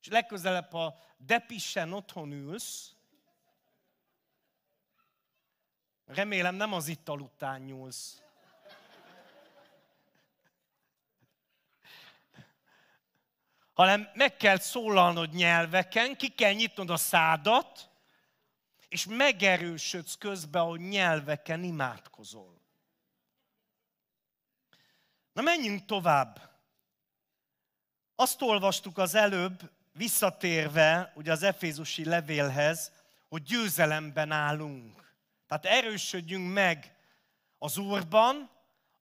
És legközelebb, ha depisen otthon ülsz, Remélem nem az ittal aludtán nyúlsz. Hanem meg kell szólalnod nyelveken, ki kell nyitnod a szádat, és megerősödsz közben, hogy nyelveken imádkozol. Na menjünk tovább. Azt olvastuk az előbb, visszatérve ugye az Efézusi levélhez, hogy győzelemben állunk. Tehát erősödjünk meg az Úrban,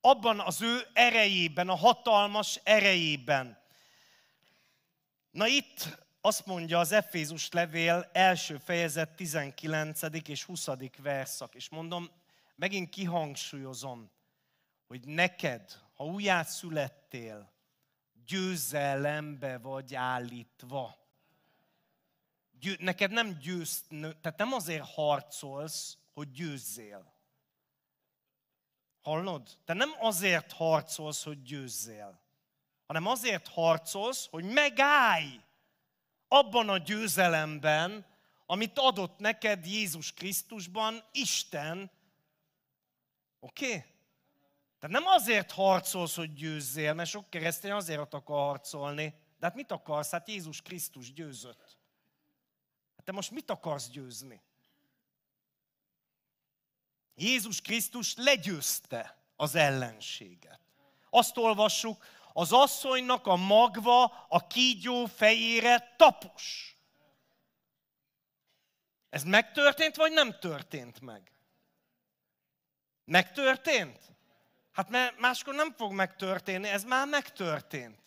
abban az ő erejében, a hatalmas erejében. Na itt azt mondja az Efézus levél első fejezet 19. és 20. verszak, és mondom, megint kihangsúlyozom, hogy neked, ha születtél, győzelembe vagy állítva. neked nem győzt, tehát nem azért harcolsz, hogy győzzél. Hallod? Te nem azért harcolsz, hogy győzzél, hanem azért harcolsz, hogy megállj abban a győzelemben, amit adott neked Jézus Krisztusban Isten. Oké? Okay? Tehát nem azért harcolsz, hogy győzzél, mert sok keresztény azért akar harcolni. De hát mit akarsz? Hát Jézus Krisztus győzött. Hát te most mit akarsz győzni? Jézus Krisztus legyőzte az ellenséget. Azt olvassuk, az asszonynak a magva a kígyó fejére tapos. Ez megtörtént, vagy nem történt meg? Megtörtént? Hát mert máskor nem fog megtörténni, ez már megtörtént.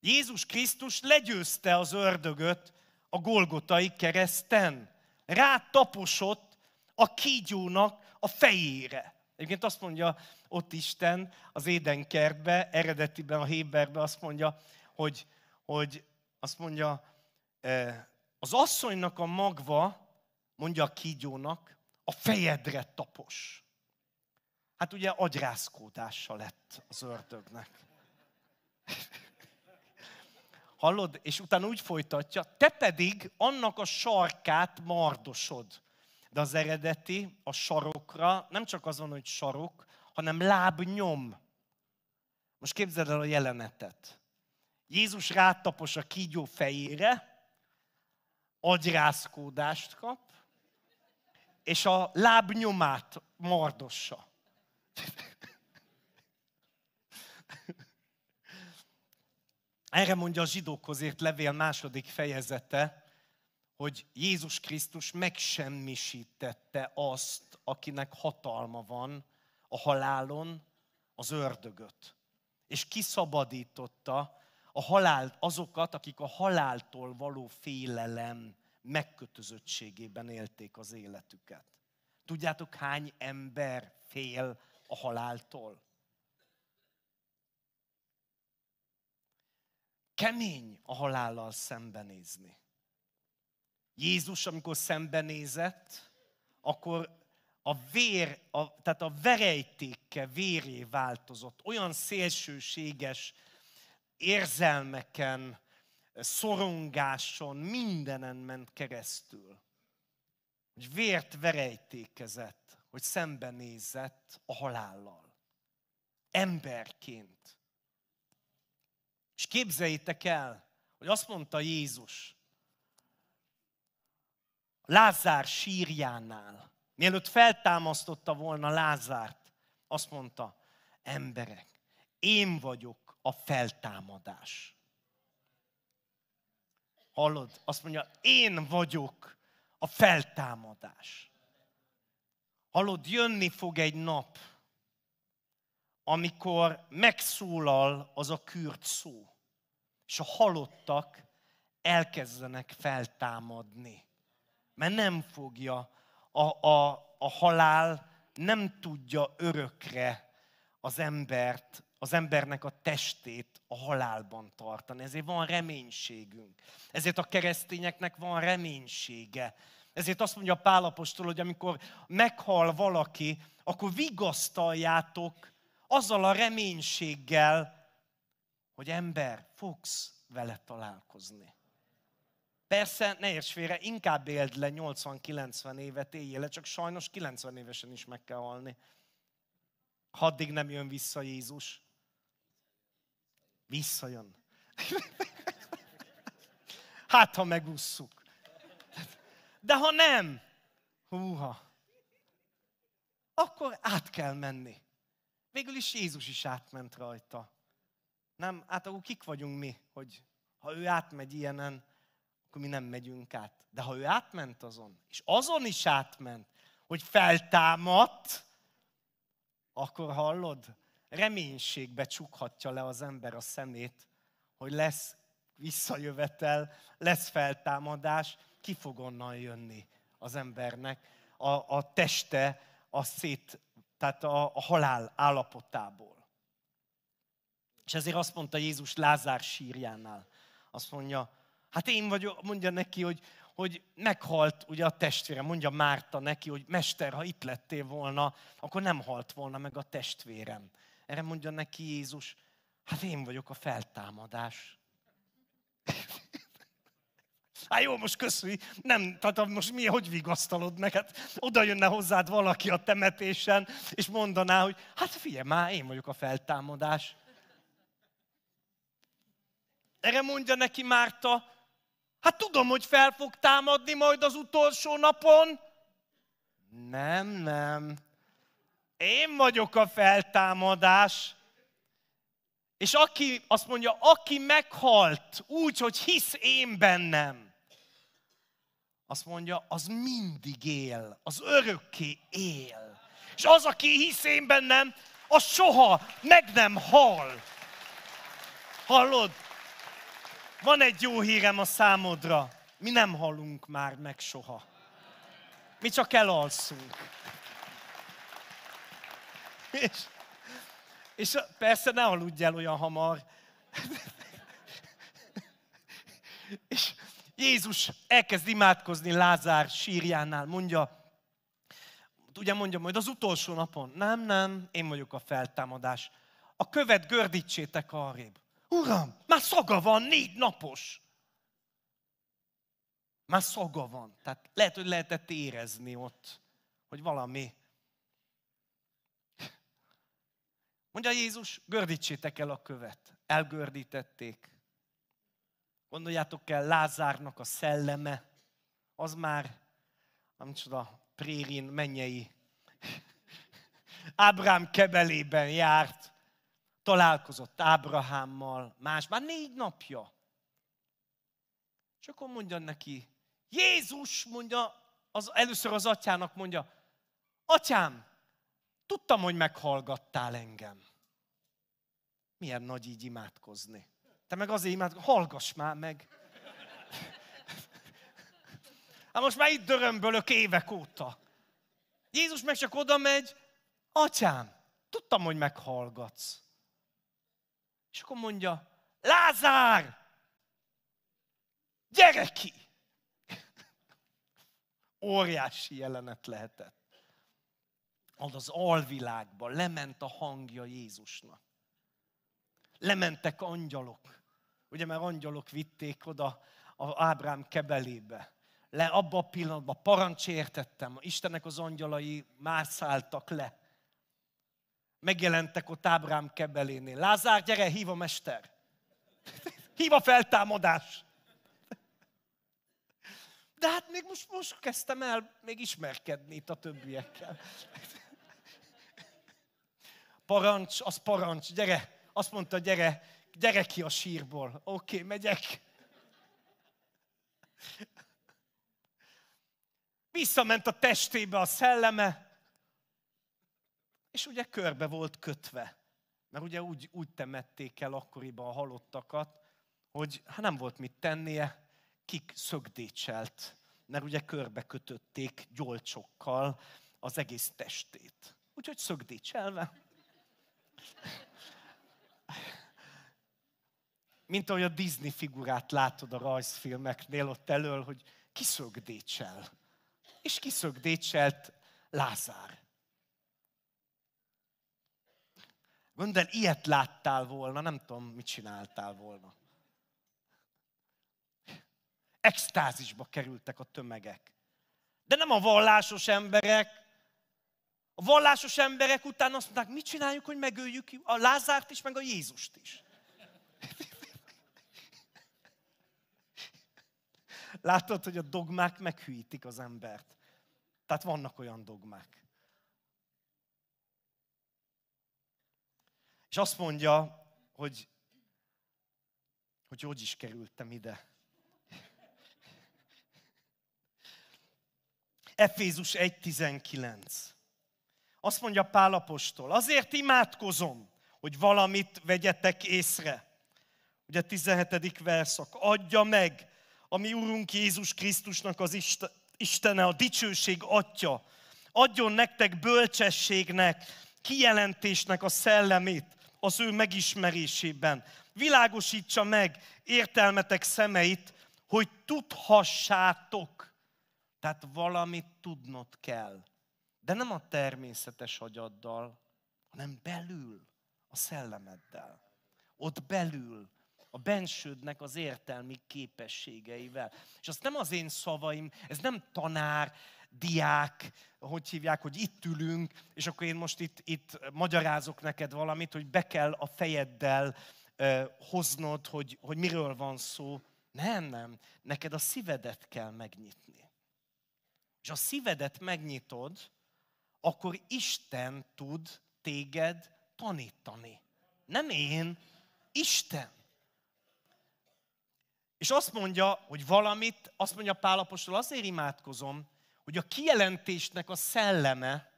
Jézus Krisztus legyőzte az ördögöt a Golgotai kereszten. Rátaposott a kígyónak a fejére. Egyébként azt mondja ott Isten az édenkertbe, eredetiben a Héberben azt mondja, hogy, hogy azt mondja, e, az asszonynak a magva, mondja a kígyónak, a fejedre tapos. Hát ugye agyrászkódása lett az ördögnek. Hallod? És utána úgy folytatja, te pedig annak a sarkát mardosod. De az eredeti, a sarokra nem csak az van, hogy sarok, hanem lábnyom. Most képzeld el a jelenetet. Jézus rátapos a kígyó fejére, agyrászkódást kap, és a lábnyomát mardossa. Erre mondja a zsidókhoz írt levél második fejezete, hogy Jézus Krisztus megsemmisítette azt, akinek hatalma van a halálon, az ördögöt. És kiszabadította a halált, azokat, akik a haláltól való félelem megkötözöttségében élték az életüket. Tudjátok, hány ember fél a haláltól? Kemény a halállal szembenézni. Jézus, amikor szembenézett, akkor a vér, a, tehát a verejtéke véré változott. Olyan szélsőséges érzelmeken, szorongáson, mindenen ment keresztül. Hogy vért verejtékezett, hogy szembenézett a halállal. Emberként. És képzeljétek el, hogy azt mondta Jézus, Lázár sírjánál, mielőtt feltámasztotta volna Lázárt, azt mondta, emberek, én vagyok a feltámadás. Hallod? Azt mondja, én vagyok a feltámadás. Hallod, jönni fog egy nap, amikor megszólal az a kürt szó, és a halottak elkezdenek feltámadni mert nem fogja a, a, a halál, nem tudja örökre az embert, az embernek a testét a halálban tartani. Ezért van reménységünk. Ezért a keresztényeknek van reménysége. Ezért azt mondja Pál hogy amikor meghal valaki, akkor vigasztaljátok azzal a reménységgel, hogy ember, fogsz vele találkozni. Persze, ne érts félre, inkább éld le 80-90 évet, éljél le, csak sajnos 90 évesen is meg kell halni. Haddig nem jön vissza Jézus. Visszajön. Hát, ha megusszuk. De ha nem, húha, akkor át kell menni. Végül is Jézus is átment rajta. Nem? Hát akkor kik vagyunk mi, hogy ha ő átmegy ilyenen, akkor mi nem megyünk át. De ha ő átment azon, és azon is átment, hogy feltámadt, akkor hallod, reménységbe csukhatja le az ember a szemét, hogy lesz visszajövetel, lesz feltámadás, ki fog onnan jönni az embernek a, a teste, a szét, tehát a, a halál állapotából. És ezért azt mondta Jézus Lázár sírjánál, azt mondja, Hát én vagyok, mondja neki, hogy, hogy meghalt ugye a testvére, mondja Márta neki, hogy mester, ha itt lettél volna, akkor nem halt volna meg a testvérem. Erre mondja neki Jézus, hát én vagyok a feltámadás. Hát jó, most köszönj. nem, tehát most mi, hogy vigasztalod meg? Hát oda jönne hozzád valaki a temetésen, és mondaná, hogy hát figyelj már, én vagyok a feltámadás. Erre mondja neki Márta, Hát tudom, hogy fel fog támadni majd az utolsó napon. Nem, nem. Én vagyok a feltámadás. És aki, azt mondja, aki meghalt úgy, hogy hisz én bennem, azt mondja, az mindig él, az örökké él. És az, aki hisz én bennem, az soha meg nem hal. Hallod? Van egy jó hírem a számodra. Mi nem halunk már meg soha. Mi csak elalszunk. És, és persze ne aludj el olyan hamar. És Jézus elkezd imádkozni Lázár sírjánál, mondja, ugye mondja majd az utolsó napon, nem, nem, én vagyok a feltámadás. A követ gördítsétek arrébb. Uram, már szaga van, négy napos. Már szaga van. Tehát lehet, hogy lehetett érezni ott, hogy valami. Mondja Jézus, gördítsétek el a követ. Elgördítették. Gondoljátok el, Lázárnak a szelleme, az már, nem csoda, prérin, mennyei. Ábrám kebelében járt találkozott Ábrahámmal, más, már négy napja. És akkor mondja neki, Jézus mondja, az, először az atyának mondja, atyám, tudtam, hogy meghallgattál engem. Milyen nagy így imádkozni. Te meg azért imádkozni, hallgass már meg. Hát most már itt dörömbölök évek óta. Jézus meg csak oda megy, atyám, tudtam, hogy meghallgatsz. És akkor mondja, Lázár, gyere ki! Óriási jelenet lehetett. Az az alvilágba lement a hangja Jézusnak. Lementek angyalok. Ugye mert angyalok vitték oda a Ábrám kebelébe. Le abba a pillanatban parancsértettem, Istennek az angyalai már szálltak le Megjelentek ott Ábrám kebelénél. Lázár, gyere, hív a mester. hív a feltámadás. De hát még most, most kezdtem el még ismerkedni itt a többiekkel. Parancs, az parancs, gyere. Azt mondta, gyere, gyere ki a sírból. Oké, okay, megyek. Visszament a testébe a szelleme, és ugye körbe volt kötve. Mert ugye úgy, úgy temették el akkoriban a halottakat, hogy ha hát nem volt mit tennie, kik szögdécselt, mert ugye körbe kötötték gyolcsokkal az egész testét. Úgyhogy szögdécselve. Mint ahogy a Disney figurát látod a rajzfilmeknél ott elől, hogy kiszögdécsel. És kiszögdécselt Lázár. Gondolj ilyet láttál volna, nem tudom, mit csináltál volna. Extázisba kerültek a tömegek. De nem a vallásos emberek. A vallásos emberek után azt mondták, mit csináljuk, hogy megöljük a Lázárt is, meg a Jézust is. Látod, hogy a dogmák meghűítik az embert. Tehát vannak olyan dogmák. És azt mondja, hogy hogy hogy is kerültem ide. Efézus 1.19. Azt mondja Pálapostól, azért imádkozom, hogy valamit vegyetek észre. Ugye 17. verszak, adja meg, ami Urunk Jézus Krisztusnak az Istene, a dicsőség atya, adjon nektek bölcsességnek, kijelentésnek a szellemét, az ő megismerésében. Világosítsa meg értelmetek szemeit, hogy tudhassátok. Tehát valamit tudnod kell. De nem a természetes agyaddal, hanem belül, a szellemeddel. Ott belül a bensődnek az értelmi képességeivel. És azt nem az én szavaim, ez nem tanár, diák, hogy hívják, hogy itt ülünk, és akkor én most itt, itt magyarázok neked valamit, hogy be kell a fejeddel eh, hoznod, hogy, hogy miről van szó. Nem, nem. Neked a szívedet kell megnyitni. És a szívedet megnyitod, akkor Isten tud téged tanítani. Nem én, Isten. És azt mondja, hogy valamit, azt mondja Pálapostól, azért imádkozom, hogy a kijelentésnek a szelleme,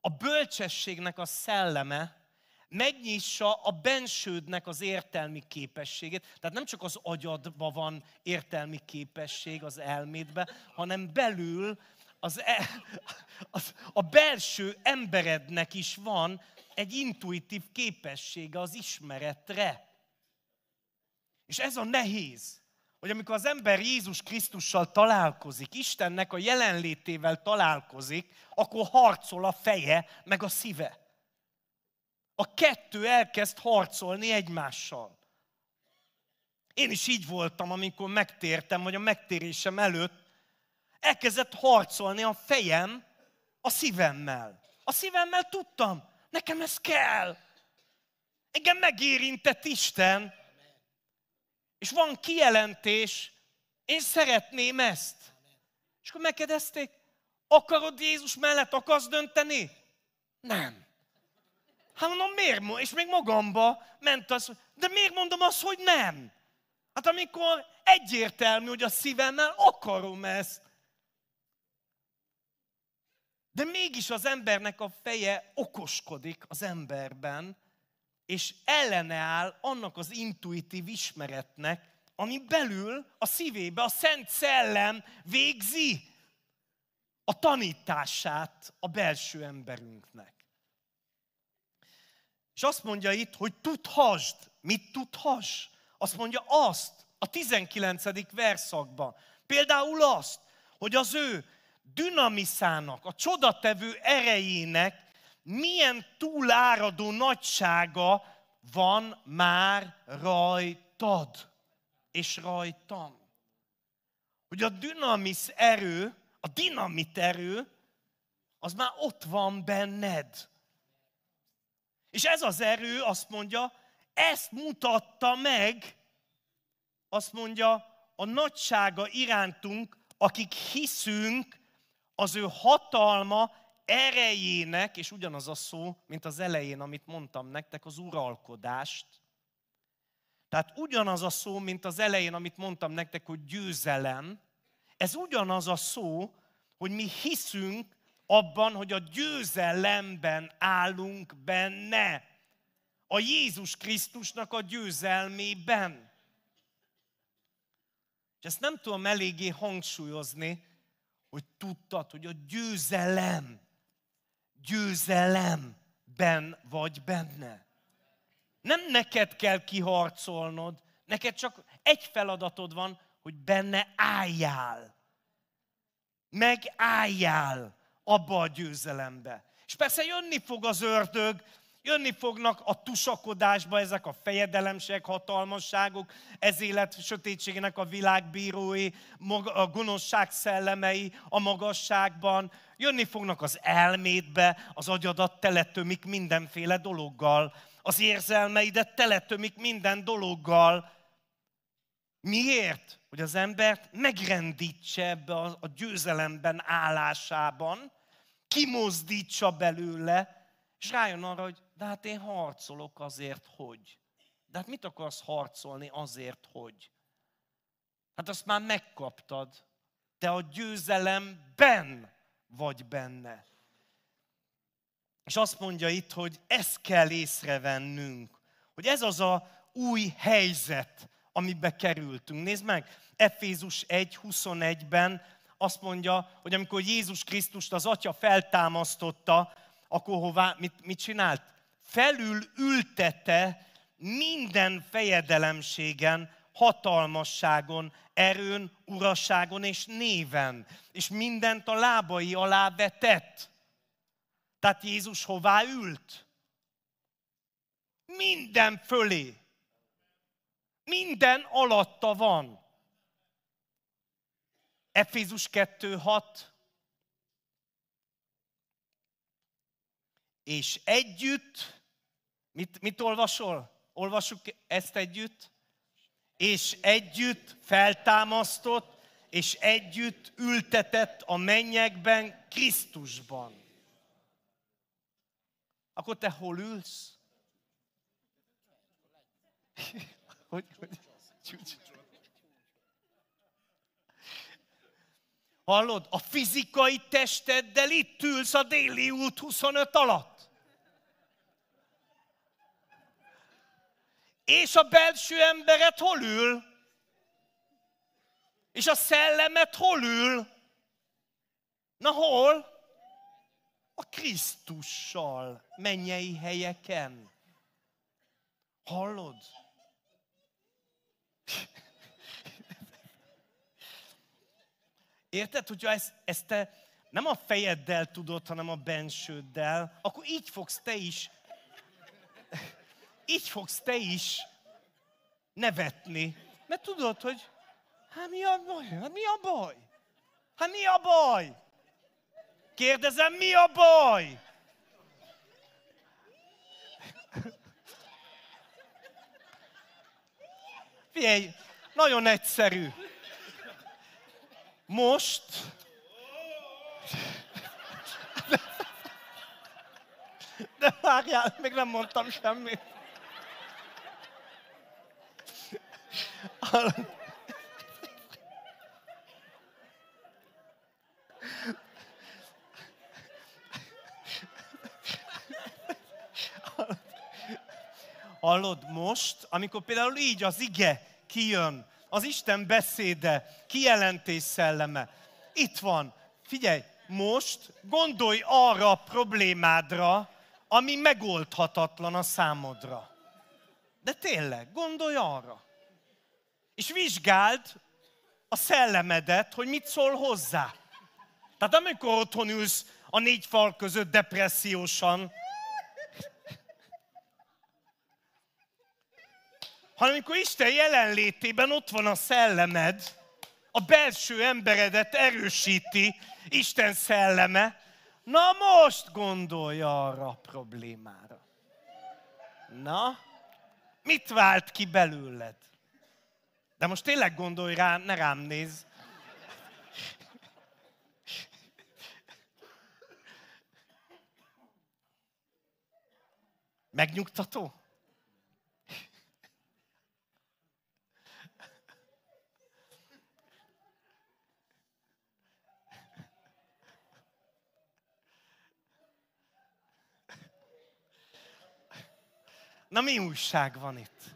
a bölcsességnek a szelleme megnyissa a bensődnek az értelmi képességét. Tehát nem csak az agyadban van értelmi képesség az elmédbe, hanem belül az, e, az, a belső emberednek is van egy intuitív képessége az ismeretre. És ez a nehéz, hogy amikor az ember Jézus Krisztussal találkozik, Istennek a jelenlétével találkozik, akkor harcol a feje, meg a szíve. A kettő elkezd harcolni egymással. Én is így voltam, amikor megtértem, vagy a megtérésem előtt, elkezdett harcolni a fejem a szívemmel. A szívemmel tudtam, nekem ez kell. Engem megérintett Isten, és van kijelentés, én szeretném ezt. És akkor megkérdezték, akarod Jézus mellett, akarsz dönteni? Nem. Hát mondom, miért? És még magamba ment az, de miért mondom azt, hogy nem? Hát amikor egyértelmű, hogy a szívemmel akarom ezt. De mégis az embernek a feje okoskodik az emberben, és áll annak az intuitív ismeretnek, ami belül a szívébe a Szent Szellem végzi a tanítását a belső emberünknek. És azt mondja itt, hogy tudhasd. Mit tudhass? Azt mondja azt a 19. verszakban. Például azt, hogy az ő dünamiszának, a csodatevő erejének milyen túláradó nagysága van már rajtad és rajtam. Hogy a dinamis erő, a dinamit erő, az már ott van benned. És ez az erő azt mondja, ezt mutatta meg, azt mondja, a nagysága irántunk, akik hiszünk, az ő hatalma erejének, és ugyanaz a szó, mint az elején, amit mondtam nektek, az uralkodást. Tehát ugyanaz a szó, mint az elején, amit mondtam nektek, hogy győzelem. Ez ugyanaz a szó, hogy mi hiszünk abban, hogy a győzelemben állunk benne. A Jézus Krisztusnak a győzelmében. És ezt nem tudom eléggé hangsúlyozni, hogy tudtad, hogy a győzelem győzelemben vagy benne. Nem neked kell kiharcolnod, neked csak egy feladatod van, hogy benne álljál. Megálljál abba a győzelembe. És persze jönni fog az ördög, jönni fognak a tusakodásba ezek a fejedelemség, hatalmasságok, ez élet sötétségének a világbírói, a gonoszság szellemei a magasságban, jönni fognak az elmédbe, az agyadat teletömik mindenféle dologgal, az érzelmeidet teletömik minden dologgal. Miért? Hogy az embert megrendítse ebbe a, győzelemben állásában, kimozdítsa belőle, és rájön arra, hogy de hát én harcolok azért, hogy. De hát mit akarsz harcolni azért, hogy? Hát azt már megkaptad. Te a győzelemben vagy benne. És azt mondja itt, hogy ezt kell észrevennünk, hogy ez az a új helyzet, amibe kerültünk. Nézd meg, Efézus 1.21-ben azt mondja, hogy amikor Jézus Krisztust az Atya feltámasztotta, akkor hová, mit, mit csinált? felül ültette minden fejedelemségen, hatalmasságon, erőn, uraságon és néven, és mindent a lábai alá vetett. Tehát Jézus hová ült? Minden fölé. Minden alatta van. Efézus és együtt, mit, mit olvasol? Olvassuk ezt együtt? És együtt feltámasztott, és együtt ültetett a mennyekben, Krisztusban. Akkor te hol ülsz? hogy, hogy? Csúcs. Hallod, a fizikai testeddel itt ülsz a déli út 25 alatt. És a belső emberet hol ül? És a szellemet hol ül? Na hol? A Krisztussal mennyei helyeken. Hallod? Érted, hogyha ezt, ezt te nem a fejeddel tudod, hanem a bensőddel, akkor így fogsz te is így fogsz te is nevetni. Mert tudod, hogy hát mi a baj? Hát mi a baj? Hát mi a baj? Kérdezem, mi a baj? Figyelj, nagyon egyszerű. Most... De várjál, még nem mondtam semmit. Hallod most, amikor például így az ige kijön, az Isten beszéde, kijelentés szelleme, itt van, figyelj, most gondolj arra a problémádra, ami megoldhatatlan a számodra. De tényleg, gondolj arra és vizsgáld a szellemedet, hogy mit szól hozzá. Tehát amikor otthon ülsz a négy fal között depressziósan, hanem amikor Isten jelenlétében ott van a szellemed, a belső emberedet erősíti Isten szelleme, na most gondolja arra a problémára. Na, mit vált ki belőled? De most tényleg gondolj rá, ne rám néz. Megnyugtató? Na mi újság van itt?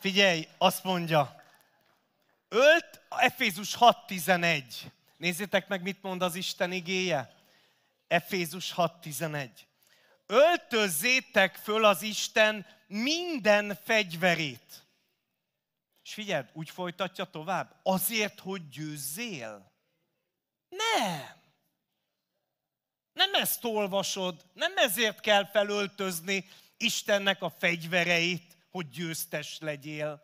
Figyelj, azt mondja, ölt Efézus 6.11. Nézzétek meg, mit mond az Isten igéje. Efézus 6.11. Öltözzétek föl az Isten minden fegyverét és figyeld, úgy folytatja tovább. Azért, hogy győzzél? Nem. Nem ezt olvasod, nem ezért kell felöltözni Istennek a fegyvereit, hogy győztes legyél.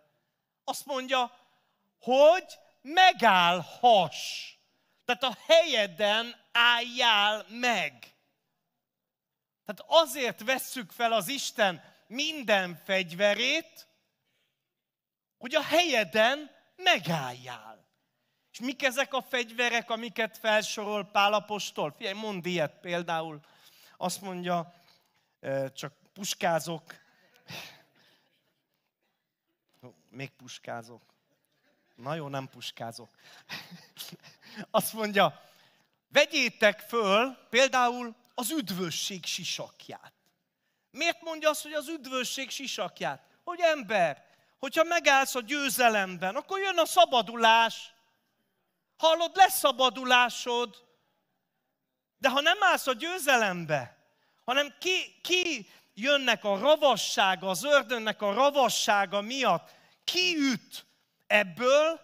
Azt mondja, hogy megállhass. Tehát a helyeden álljál meg. Tehát azért vesszük fel az Isten minden fegyverét, hogy a helyeden megálljál. És mik ezek a fegyverek, amiket felsorol Pálapostól? Figyelj, mond ilyet például. Azt mondja, csak puskázok. Még puskázok. Na jó, nem puskázok. Azt mondja, vegyétek föl például az üdvösség sisakját. Miért mondja azt, hogy az üdvösség sisakját? Hogy ember, hogyha megállsz a győzelemben, akkor jön a szabadulás. Hallod, lesz szabadulásod. De ha nem állsz a győzelembe, hanem ki, ki jönnek a ravassága, az ördönnek a ravassága miatt, ki üt ebből,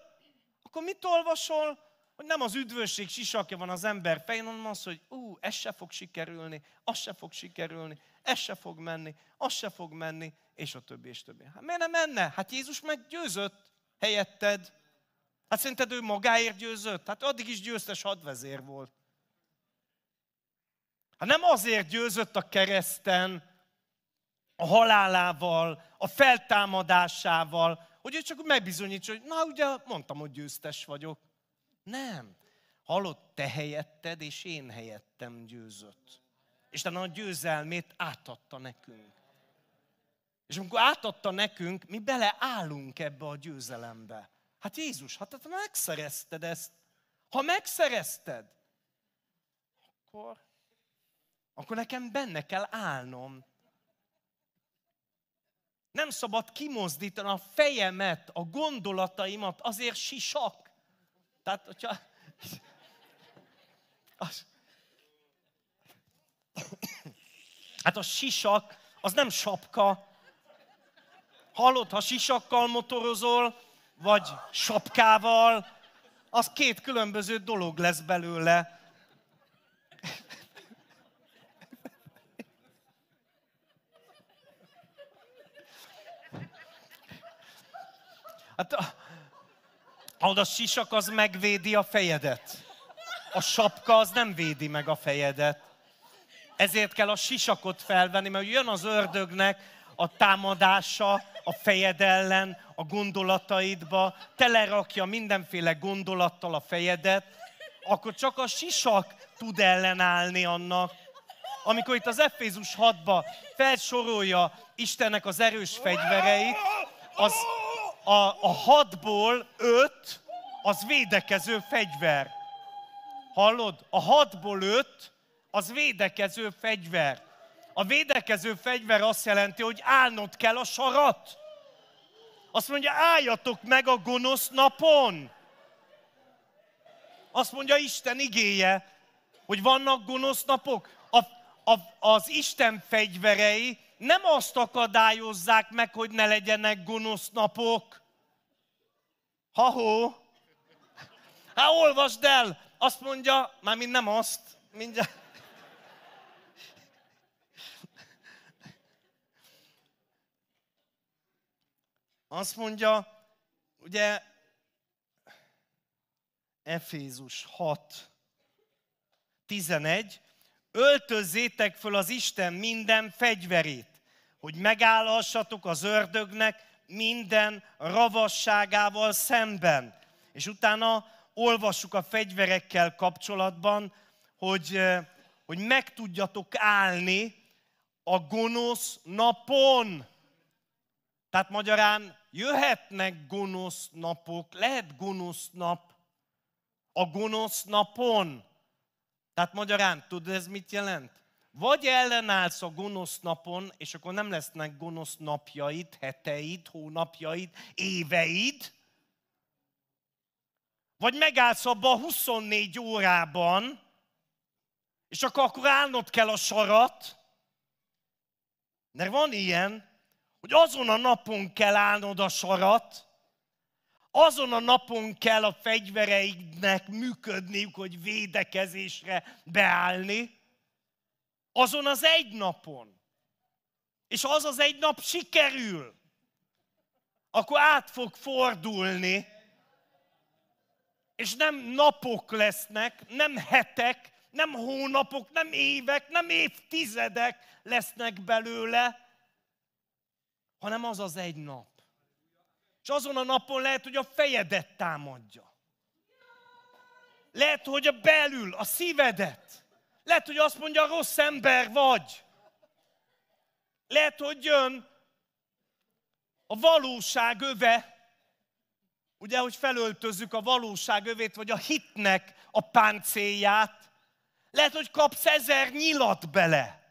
akkor mit olvasol? Hogy nem az üdvösség sisakja van az ember fején, hanem az, hogy ú, ez se fog sikerülni, az se fog sikerülni, ez se fog menni, az se fog menni és a többi, és a többi. Hát miért nem menne? Hát Jézus meggyőzött helyetted. Hát szerinted ő magáért győzött? Hát addig is győztes hadvezér volt. Hát nem azért győzött a kereszten, a halálával, a feltámadásával, hogy ő csak megbizonyítsa, hogy na ugye mondtam, hogy győztes vagyok. Nem. halott te helyetted és én helyettem győzött. Isten a győzelmét átadta nekünk. És amikor átadta nekünk, mi beleállunk ebbe a győzelembe. Hát Jézus, hát te hát megszerezted ezt. Ha megszerezted, akkor, akkor nekem benne kell állnom. Nem szabad kimozdítani a fejemet, a gondolataimat, azért sisak. Tehát, hogyha... Az, hát a sisak, az nem sapka, Hallod, ha sisakkal motorozol, vagy sapkával, az két különböző dolog lesz belőle. Hát, ahol a sisak az megvédi a fejedet. A sapka az nem védi meg a fejedet. Ezért kell a sisakot felvenni, mert jön az ördögnek a támadása, a fejed ellen, a gondolataidba, telerakja mindenféle gondolattal a fejedet, akkor csak a sisak tud ellenállni annak. Amikor itt az Efézus 6-ba felsorolja Istennek az erős fegyvereit, az a, a hatból öt, az védekező fegyver. Hallod? A hatból öt, az védekező fegyver. A védekező fegyver azt jelenti, hogy állnod kell a sarat. Azt mondja, álljatok meg a gonosz napon. Azt mondja Isten igéje, hogy vannak gonosz napok. A, a, az Isten fegyverei nem azt akadályozzák meg, hogy ne legyenek gonosz napok. Ha-hó! Hát olvasd el! Azt mondja, mind nem azt, mindjárt. Azt mondja, ugye Efézus 6, 11, öltözzétek föl az Isten minden fegyverét, hogy megállhassatok az ördögnek minden ravasságával szemben. És utána olvassuk a fegyverekkel kapcsolatban, hogy, eh, hogy meg tudjatok állni a gonosz napon. Tehát magyarán jöhetnek gonosz napok, lehet gonosz nap, a gonosz napon. Tehát magyarán, tudod ez mit jelent? Vagy ellenállsz a gonosz napon, és akkor nem lesznek gonosz napjaid, heteid, hónapjaid, éveid, vagy megállsz abban a 24 órában, és akkor, akkor állnod kell a sarat, mert van ilyen, hogy azon a napon kell állnod a sarat, azon a napon kell a fegyvereidnek működniük, hogy védekezésre beállni, azon az egy napon. És az az egy nap sikerül, akkor át fog fordulni, és nem napok lesznek, nem hetek, nem hónapok, nem évek, nem évtizedek lesznek belőle, hanem az az egy nap. És azon a napon lehet, hogy a fejedet támadja. Lehet, hogy a belül, a szívedet. Lehet, hogy azt mondja, rossz ember vagy. Lehet, hogy jön a valóság öve, ugye, hogy felöltözzük a valóság övét, vagy a hitnek a páncélját. Lehet, hogy kapsz ezer nyilat bele,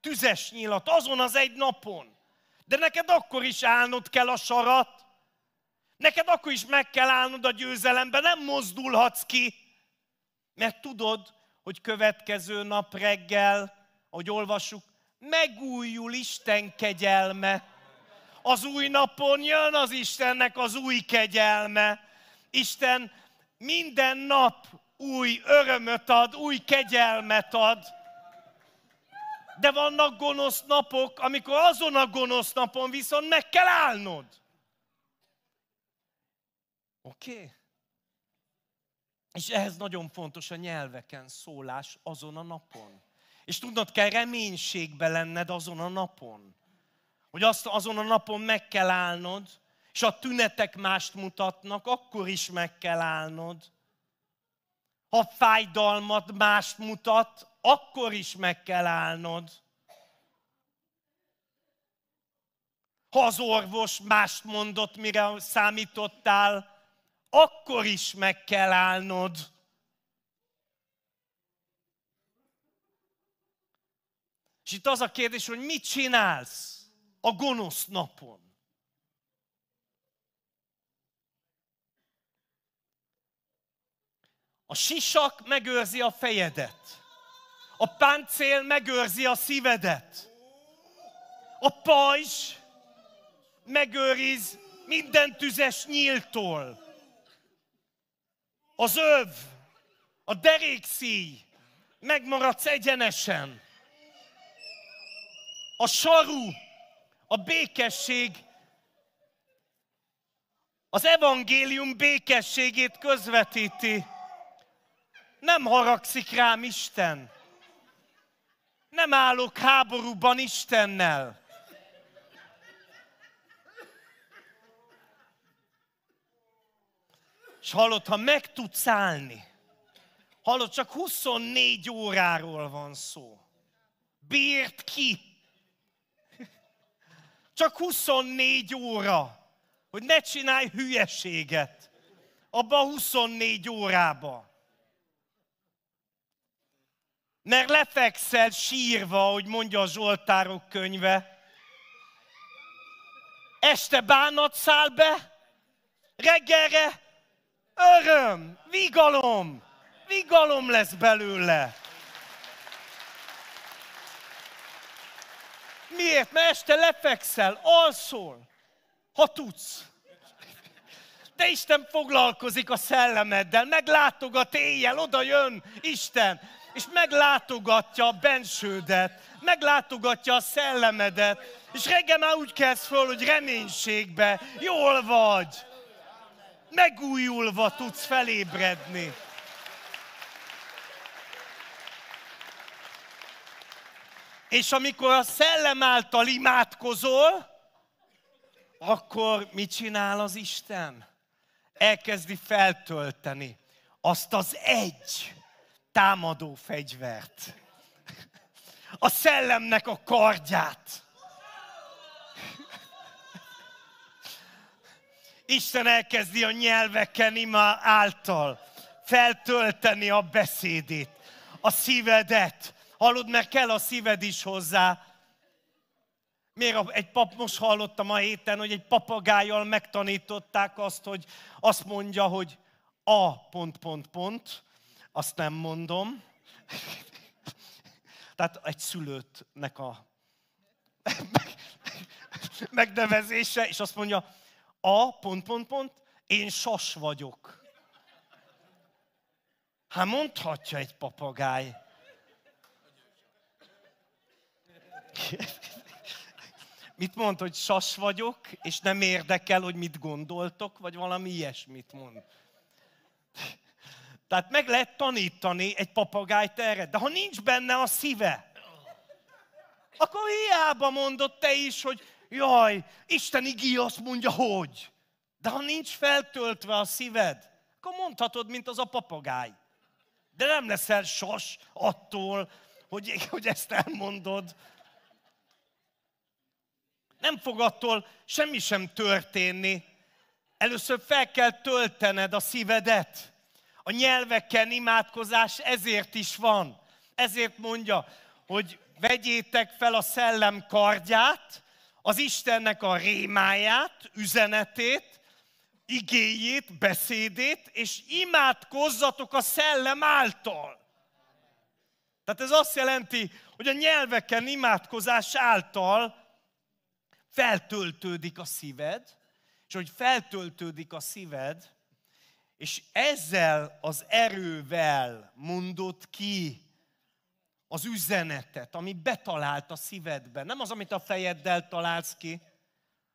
tüzes nyilat, azon az egy napon. De neked akkor is állnod kell a sarat. Neked akkor is meg kell állnod a győzelembe, nem mozdulhatsz ki. Mert tudod, hogy következő nap reggel, ahogy olvassuk, megújul Isten kegyelme. Az új napon jön az Istennek az új kegyelme. Isten minden nap új örömöt ad, új kegyelmet ad. De vannak gonosz napok, amikor azon a gonosz napon viszont meg kell állnod. Oké? Okay? És ehhez nagyon fontos a nyelveken szólás azon a napon. És tudnod kell reménységbe lenned azon a napon. Hogy azt azon a napon meg kell állnod, és a tünetek mást mutatnak, akkor is meg kell állnod. Ha fájdalmat mást mutat, akkor is meg kell állnod. Ha az orvos mást mondott, mire számítottál, akkor is meg kell állnod. És itt az a kérdés, hogy mit csinálsz a gonosz napon? A sisak megőrzi a fejedet. A páncél megőrzi a szívedet. A pajzs megőriz minden tüzes nyíltól. Az öv, a derékszíj, megmaradsz egyenesen. A saru, a békesség, az evangélium békességét közvetíti. Nem haragszik rám Isten nem állok háborúban Istennel. És hallod, ha meg tudsz állni, hallod, csak 24 óráról van szó. Bírt ki! Csak 24 óra, hogy ne csinálj hülyeséget abba a 24 órába mert lefekszel sírva, hogy mondja a Zsoltárok könyve. Este bánat száll be, reggelre öröm, vigalom, vigalom lesz belőle. Miért? Mert este lefekszel, alszol, ha tudsz. De Isten foglalkozik a szellemeddel, meglátogat éjjel, oda jön Isten és meglátogatja a bensődet, meglátogatja a szellemedet, és reggel már úgy kezd föl, hogy reménységbe, jól vagy, megújulva tudsz felébredni. És amikor a szellem által imádkozol, akkor mit csinál az Isten? Elkezdi feltölteni azt az egy támadó fegyvert. A szellemnek a kardját. Isten elkezdi a nyelveken ima által feltölteni a beszédét, a szívedet. Hallod, mert kell a szíved is hozzá. Még egy pap, most hallottam a héten, hogy egy papagájjal megtanították azt, hogy azt mondja, hogy a pont, pont, pont, azt nem mondom. Tehát egy szülőtnek a megnevezése, és azt mondja, a pont, pont, pont, én sas vagyok. Hát mondhatja egy papagáj. Mit mond, hogy sas vagyok, és nem érdekel, hogy mit gondoltok, vagy valami ilyesmit mond. Tehát meg lehet tanítani egy papagájt erre, de ha nincs benne a szíve, akkor hiába mondod te is, hogy jaj, Isten igi azt mondja, hogy. De ha nincs feltöltve a szíved, akkor mondhatod, mint az a papagáj. De nem leszel sos attól, hogy, hogy ezt elmondod. Nem fog attól semmi sem történni. Először fel kell töltened a szívedet. A nyelveken imádkozás ezért is van. Ezért mondja, hogy vegyétek fel a szellem kardját, az Istennek a rémáját, üzenetét, igéjét, beszédét, és imádkozzatok a szellem által. Tehát ez azt jelenti, hogy a nyelveken imádkozás által feltöltődik a szíved, és hogy feltöltődik a szíved, és ezzel az erővel mondott ki az üzenetet, ami betalált a szívedbe. Nem az, amit a fejeddel találsz ki,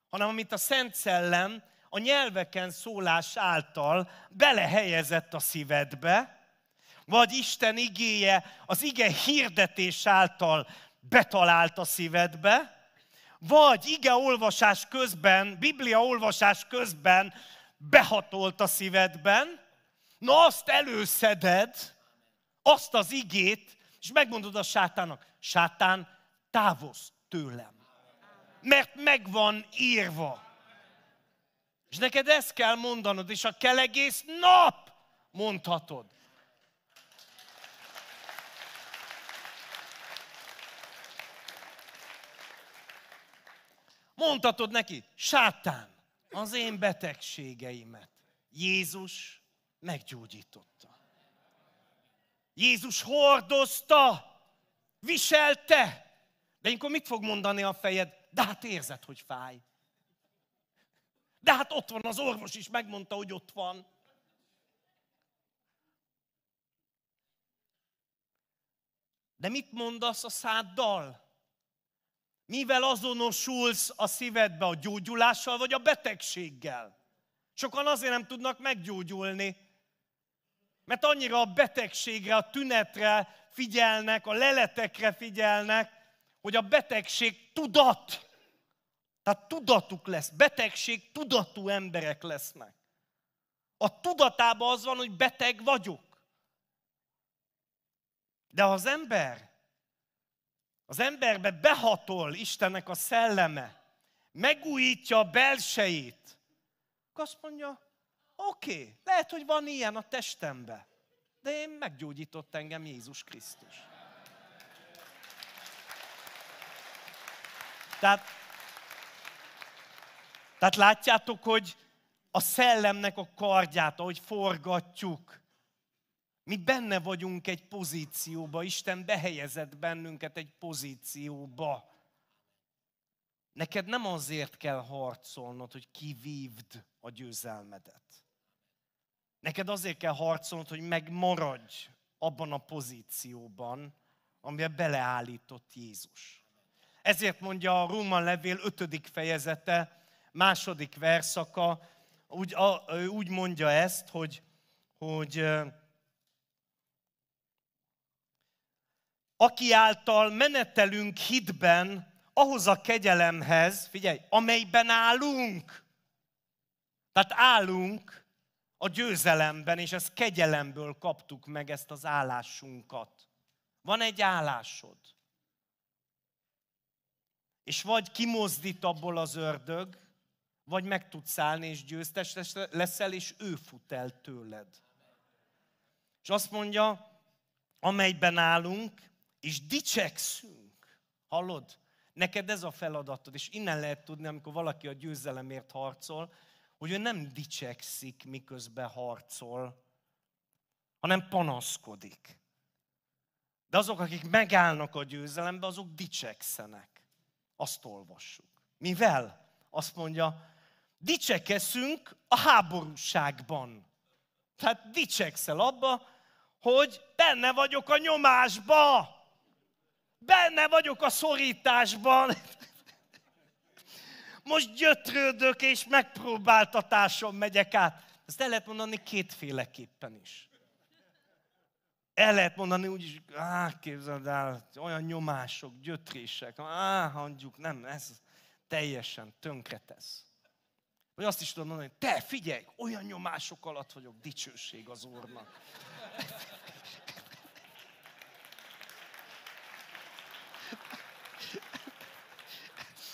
hanem amit a Szent Szellem a nyelveken szólás által belehelyezett a szívedbe, vagy Isten igéje az ige hirdetés által betalált a szívedbe, vagy ige olvasás közben, Biblia olvasás közben behatolt a szívedben, na azt előszeded, azt az igét, és megmondod a sátának, sátán, távozz tőlem. Mert meg van írva. És neked ezt kell mondanod, és a kell egész nap mondhatod. Mondhatod neki, sátán, az én betegségeimet Jézus meggyógyította. Jézus hordozta, viselte. De inkor mit fog mondani a fejed? De hát érzed, hogy fáj. De hát ott van, az orvos is megmondta, hogy ott van. De mit mondasz a száddal? Mivel azonosulsz a szívedbe, a gyógyulással vagy a betegséggel? Sokan azért nem tudnak meggyógyulni, mert annyira a betegségre, a tünetre figyelnek, a leletekre figyelnek, hogy a betegség tudat. Tehát tudatuk lesz, betegség tudatú emberek lesznek. A tudatában az van, hogy beteg vagyok. De az ember az emberbe behatol Istennek a szelleme, megújítja a belsejét. Akkor azt mondja, oké, okay, lehet, hogy van ilyen a testembe, de én meggyógyított engem Jézus Krisztus. Tehát, tehát látjátok, hogy a szellemnek a kardját, ahogy forgatjuk, mi benne vagyunk egy pozícióba, Isten behelyezett bennünket egy pozícióba. Neked nem azért kell harcolnod, hogy kivívd a győzelmedet. Neked azért kell harcolnod, hogy megmaradj abban a pozícióban, amiben beleállított Jézus. Ezért mondja a Róma levél 5. fejezete, második verszaka, úgy, a, úgy mondja ezt, hogy, hogy aki által menetelünk hitben ahhoz a kegyelemhez, figyelj, amelyben állunk. Tehát állunk a győzelemben, és ezt kegyelemből kaptuk meg ezt az állásunkat. Van egy állásod. És vagy kimozdít abból az ördög, vagy meg tudsz állni, és győztes leszel, és ő fut el tőled. És azt mondja, amelyben állunk, és dicsekszünk. Hallod? Neked ez a feladatod, és innen lehet tudni, amikor valaki a győzelemért harcol, hogy ő nem dicsekszik, miközben harcol, hanem panaszkodik. De azok, akik megállnak a győzelembe, azok dicsekszenek. Azt olvassuk. Mivel? Azt mondja, dicsekeszünk a háborúságban. Tehát dicsekszel abba, hogy benne vagyok a nyomásba benne vagyok a szorításban, most gyötrődök és megpróbáltatáson megyek át. Ezt el lehet mondani kétféleképpen is. El lehet mondani úgy is, á, képzeld el, olyan nyomások, gyötrések, á, hangjuk nem, ez teljesen tönkretesz. Vagy azt is tudom mondani, te figyelj, olyan nyomások alatt vagyok, dicsőség az Úrnak.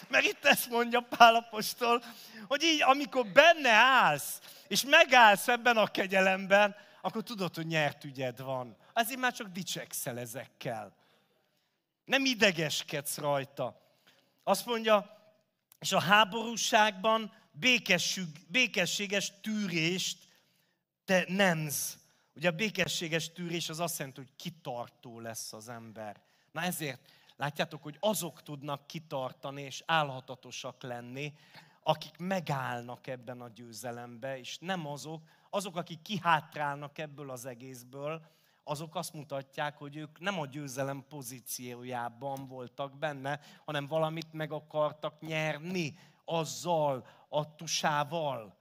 Mert itt ezt mondja Pálapostól, hogy így, amikor benne állsz, és megállsz ebben a kegyelemben, akkor tudod, hogy nyert ügyed van. Azért már csak dicsekszel ezekkel. Nem idegeskedsz rajta. Azt mondja, és a háborúságban békesség, békességes tűrést te nemz. Ugye a békességes tűrés az azt jelenti, hogy kitartó lesz az ember. Na ezért Látjátok, hogy azok tudnak kitartani és állhatatosak lenni, akik megállnak ebben a győzelembe, és nem azok, azok, akik kihátrálnak ebből az egészből, azok azt mutatják, hogy ők nem a győzelem pozíciójában voltak benne, hanem valamit meg akartak nyerni azzal, a tusával.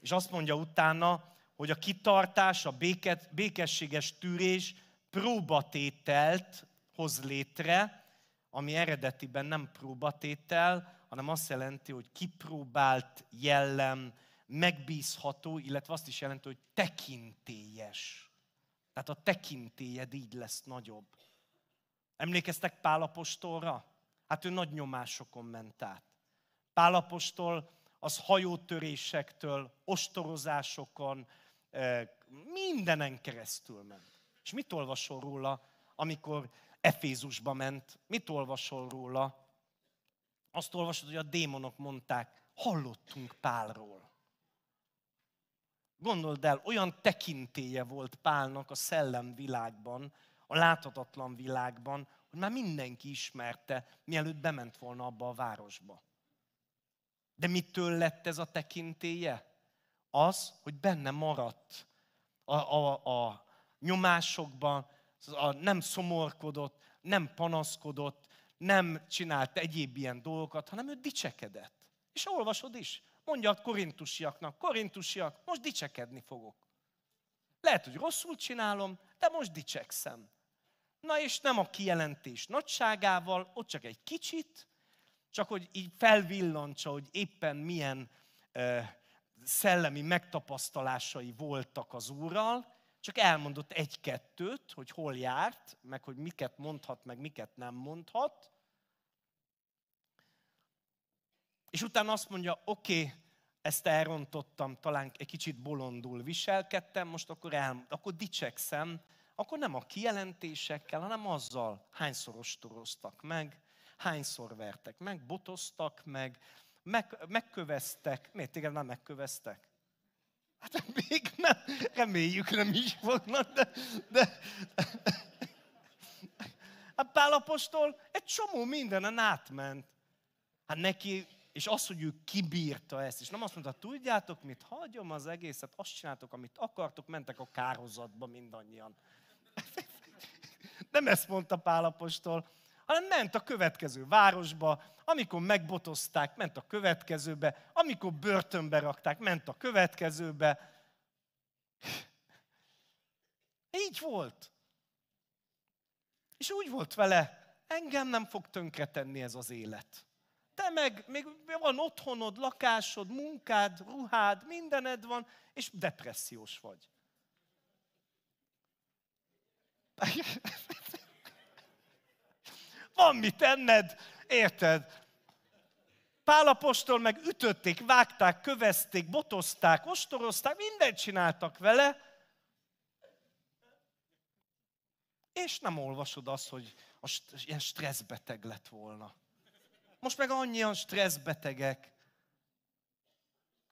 És azt mondja utána, hogy a kitartás, a béket, békességes tűrés próbatételt hoz létre, ami eredetiben nem próbatétel, hanem azt jelenti, hogy kipróbált jellem, megbízható, illetve azt is jelenti, hogy tekintélyes. Tehát a tekintélyed így lesz nagyobb. Emlékeztek Pálapostolra? Hát ő nagy nyomásokon ment át. Pálapostól, az hajótörésektől, ostorozásokon, eh, mindenen keresztül ment. És mit olvasol róla, amikor Efézusba ment. Mit olvasol róla? Azt olvasod, hogy a démonok mondták, hallottunk Pálról. Gondold el, olyan tekintéje volt Pálnak a szellemvilágban, a láthatatlan világban, hogy már mindenki ismerte, mielőtt bement volna abba a városba. De mitől lett ez a tekintéje? Az, hogy benne maradt a, a, a nyomásokban, nem szomorkodott, nem panaszkodott, nem csinált egyéb ilyen dolgokat, hanem ő dicsekedett. És olvasod is, mondja a korintusiaknak, korintusiak, most dicsekedni fogok. Lehet, hogy rosszul csinálom, de most dicsekszem. Na és nem a kijelentés nagyságával, ott csak egy kicsit, csak hogy így felvillantsa, hogy éppen milyen ö, szellemi megtapasztalásai voltak az Úrral, csak elmondott egy-kettőt, hogy hol járt, meg hogy miket mondhat, meg miket nem mondhat. És utána azt mondja, oké, okay, ezt elrontottam, talán egy kicsit bolondul viselkedtem, most akkor, el, akkor dicsekszem, akkor nem a kijelentésekkel, hanem azzal, hányszor ostoroztak meg, hányszor vertek meg, botoztak meg, meg megköveztek. Miért téged nem megköveztek? Hát még nem, reméljük nem is fognak, de, de... Hát Pálapostól egy csomó mindenen átment. Hát neki, és az, hogy ő kibírta ezt, és nem azt mondta, tudjátok mit, hagyom az egészet, azt csináltok, amit akartok, mentek a kárhozatba mindannyian. Nem ezt mondta Pálapostól, hanem ment a következő városba, amikor megbotozták, ment a következőbe, amikor börtönbe rakták, ment a következőbe. Így volt. És úgy volt vele, engem nem fog tönkretenni ez az élet. Te meg, még van otthonod, lakásod, munkád, ruhád, mindened van, és depressziós vagy van mit tenned, érted? Pálapostól meg ütötték, vágták, kövezték, botozták, ostorozták, mindent csináltak vele, és nem olvasod azt, hogy a st- ilyen stresszbeteg lett volna. Most meg annyian stresszbetegek,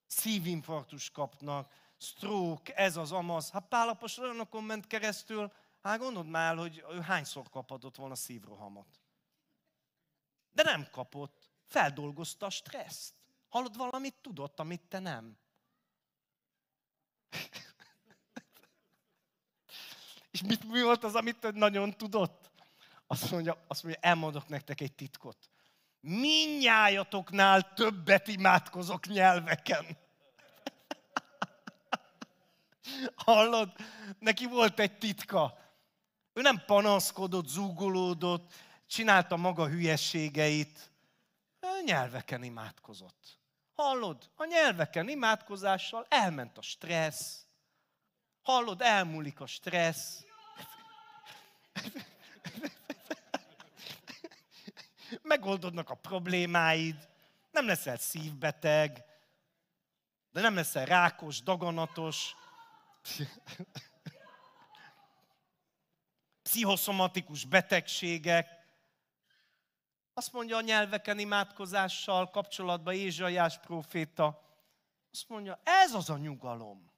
szívinfarktus kapnak, stroke, ez az amaz. Hát Pálapos olyanokon ment keresztül, hát gondold már, hogy ő hányszor kapadott volna szívrohamot de nem kapott. Feldolgozta a stresszt. Hallod, valamit tudott, amit te nem. És mit mi volt az, amit te nagyon tudott? Azt mondja, azt mondja, elmondok nektek egy titkot. Minnyájatoknál többet imádkozok nyelveken. Hallod? Neki volt egy titka. Ő nem panaszkodott, zúgolódott, csinálta maga hülyességeit, nyelveken imádkozott. Hallod? A nyelveken imádkozással elment a stressz. Hallod, elmúlik a stressz. Megoldodnak a problémáid. Nem leszel szívbeteg, de nem leszel rákos, daganatos. Pszichoszomatikus betegségek. Azt mondja a nyelveken imádkozással kapcsolatban Ézsaiás próféta, azt mondja, ez az a nyugalom.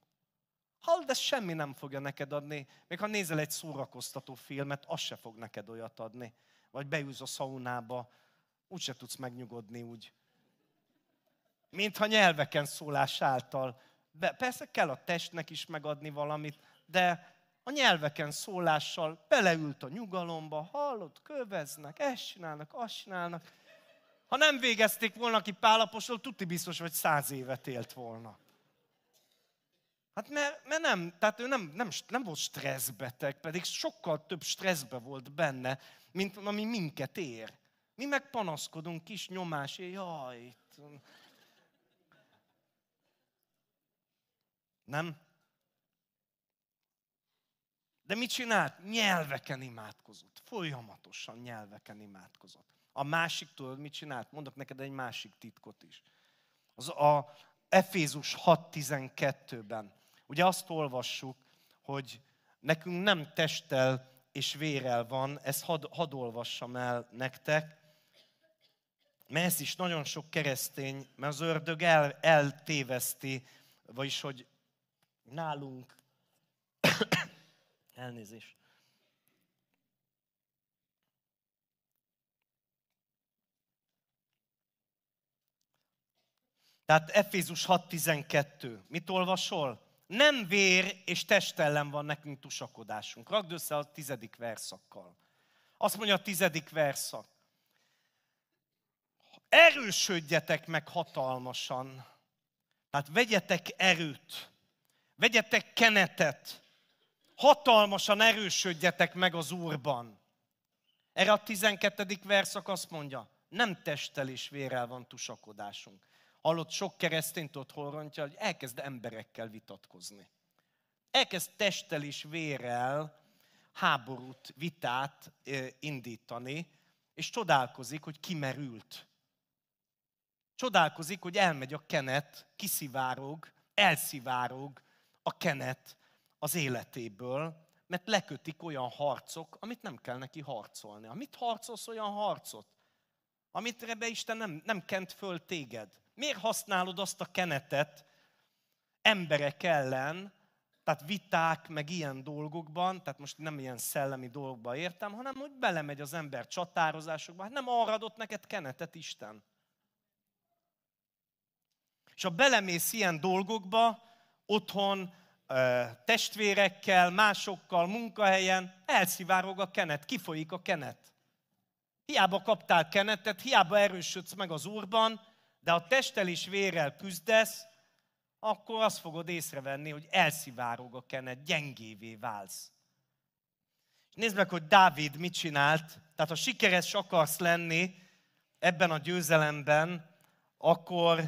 Hall, de semmi nem fogja neked adni, még ha nézel egy szórakoztató filmet, az se fog neked olyat adni. Vagy beűz a szaunába, úgyse tudsz megnyugodni úgy. Mintha nyelveken szólás által. Be, persze kell a testnek is megadni valamit, de a nyelveken szólással beleült a nyugalomba, hallott, köveznek, ezt csinálnak, azt csinálnak. Ha nem végezték volna ki Pálapostól, tuti biztos, hogy száz évet élt volna. Hát mert, mert nem, tehát ő nem, nem, nem volt stresszbeteg, pedig sokkal több stresszbe volt benne, mint ami minket ér. Mi meg panaszkodunk kis nyomás, jaj. Nem? De mit csinált? Nyelveken imádkozott. Folyamatosan nyelveken imádkozott. A másik, tudod, mit csinált? Mondok neked egy másik titkot is. Az a Efézus 6.12-ben. Ugye azt olvassuk, hogy nekünk nem testtel és vérel van, ezt hadd had olvassam el nektek, mert ez is nagyon sok keresztény, mert az ördög el, eltéveszti, vagyis hogy nálunk Elnézés. Tehát Efézus 6.12. Mit olvasol? Nem vér és testellen van nekünk tusakodásunk. Rakd össze a tizedik verszakkal. Azt mondja a tizedik verszak. Erősödjetek meg hatalmasan. Tehát vegyetek erőt, vegyetek kenetet, hatalmasan erősödjetek meg az Úrban. Erre a 12. verszak azt mondja, nem testtel és vérrel van tusakodásunk. Hallott sok keresztényt ott horrontja, hogy elkezd emberekkel vitatkozni. Elkezd testtel és vérrel háborút, vitát indítani, és csodálkozik, hogy kimerült. Csodálkozik, hogy elmegy a kenet, kiszivárog, elszivárog a kenet az életéből, mert lekötik olyan harcok, amit nem kell neki harcolni. Amit harcolsz, olyan harcot, amit be Isten nem, nem kent föl téged. Miért használod azt a kenetet emberek ellen, tehát viták, meg ilyen dolgokban, tehát most nem ilyen szellemi dolgokban értem, hanem hogy belemegy az ember csatározásokba. Hát nem arra adott neked kenetet Isten. És ha belemész ilyen dolgokba, otthon testvérekkel, másokkal, munkahelyen, elszivárog a kenet, kifolyik a kenet. Hiába kaptál kenetet, hiába erősödsz meg az Úrban, de ha testtel és vérrel küzdesz, akkor azt fogod észrevenni, hogy elszivárog a kenet, gyengévé válsz. És nézd meg, hogy Dávid mit csinált. Tehát ha sikeres akarsz lenni ebben a győzelemben, akkor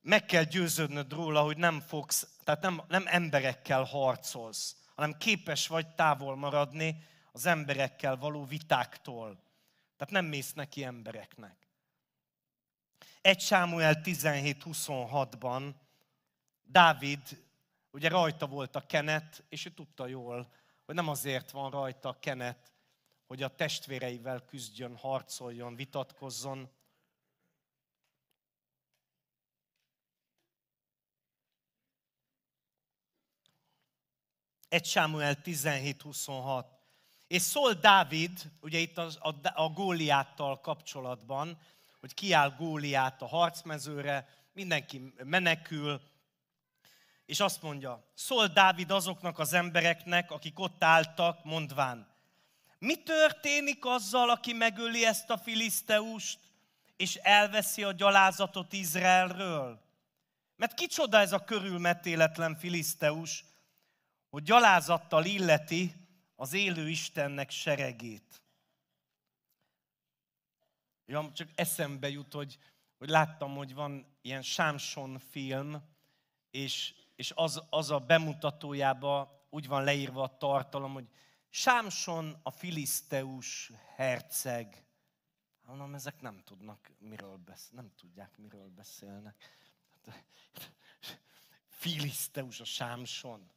meg kell győződnöd róla, hogy nem fogsz tehát nem, nem emberekkel harcolsz, hanem képes vagy távol maradni az emberekkel való vitáktól. Tehát nem mész neki embereknek. Egy Sámuel 17.26-ban Dávid, ugye rajta volt a kenet, és ő tudta jól, hogy nem azért van rajta a kenet, hogy a testvéreivel küzdjön, harcoljon, vitatkozzon, 1 Sámuel 17-26. És szól Dávid, ugye itt a, a, a Góliáttal kapcsolatban, hogy kiáll Góliát a harcmezőre, mindenki menekül, és azt mondja, szól Dávid azoknak az embereknek, akik ott álltak, mondván, mi történik azzal, aki megöli ezt a filiszteust, és elveszi a gyalázatot Izraelről? Mert kicsoda ez a körülmetéletlen filiszteus, hogy gyalázattal illeti az élő Istennek seregét. Ja, csak eszembe jut, hogy, hogy láttam, hogy van ilyen Sámson film, és, és az, az a bemutatójában úgy van leírva a tartalom, hogy Sámson a filiszteus herceg. Mondom, ezek nem tudnak, miről beszél, nem tudják, miről beszélnek. Hát, filiszteus a Sámson.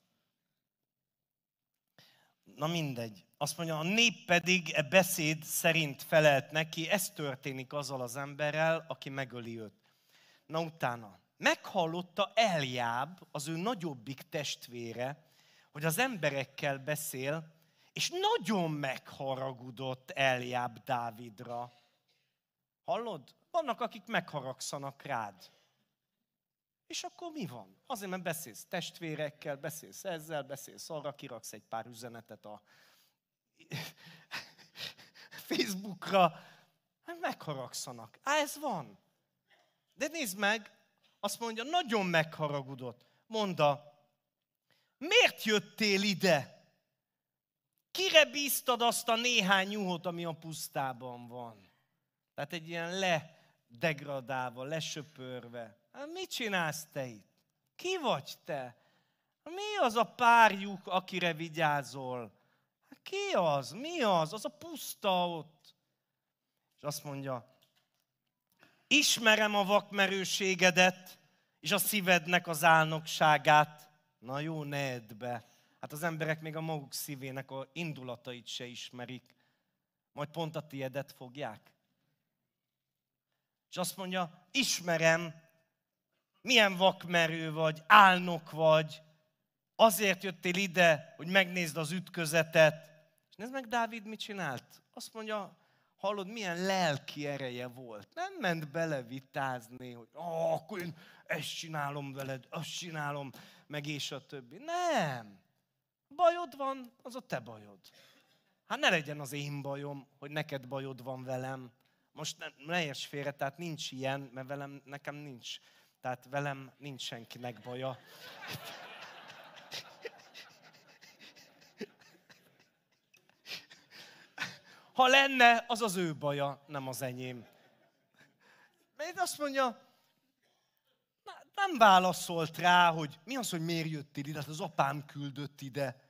Na mindegy. Azt mondja, a nép pedig e beszéd szerint felelt neki, ez történik azzal az emberrel, aki megöli őt. Na utána, meghallotta Eljáb, az ő nagyobbik testvére, hogy az emberekkel beszél, és nagyon megharagudott Eljáb Dávidra. Hallod? Vannak, akik megharagszanak rád. És akkor mi van? Azért, mert beszélsz testvérekkel, beszélsz ezzel, beszélsz arra, kiraksz egy pár üzenetet a Facebookra, hát megharagszanak. Á, ez van. De nézd meg, azt mondja, nagyon megharagudott. Mondta, miért jöttél ide? Kire bíztad azt a néhány nyúhot, ami a pusztában van? Tehát egy ilyen ledegradálva, lesöpörve. Hát mit csinálsz te itt? Ki vagy te? Mi az a párjuk, akire vigyázol? Hát ki az? Mi az? Az a puszta ott. És azt mondja, ismerem a vakmerőségedet, és a szívednek az álnokságát. Na jó, ne edd be. Hát az emberek még a maguk szívének a indulatait se ismerik. Majd pont a tiedet fogják. És azt mondja, ismerem milyen vakmerő vagy, álnok vagy, azért jöttél ide, hogy megnézd az ütközetet. És nézd meg, Dávid mit csinált. Azt mondja, hallod, milyen lelki ereje volt. Nem ment bele vitázni, hogy ah, akkor én ezt csinálom veled, azt csinálom, meg és a többi. Nem. Bajod van, az a te bajod. Hát ne legyen az én bajom, hogy neked bajod van velem. Most ne, ne érts félre, tehát nincs ilyen, mert velem nekem nincs tehát velem nincs senkinek baja. Ha lenne, az az ő baja, nem az enyém. Mert azt mondja, nem válaszolt rá, hogy mi az, hogy miért jöttél ide, hát az apám küldött ide.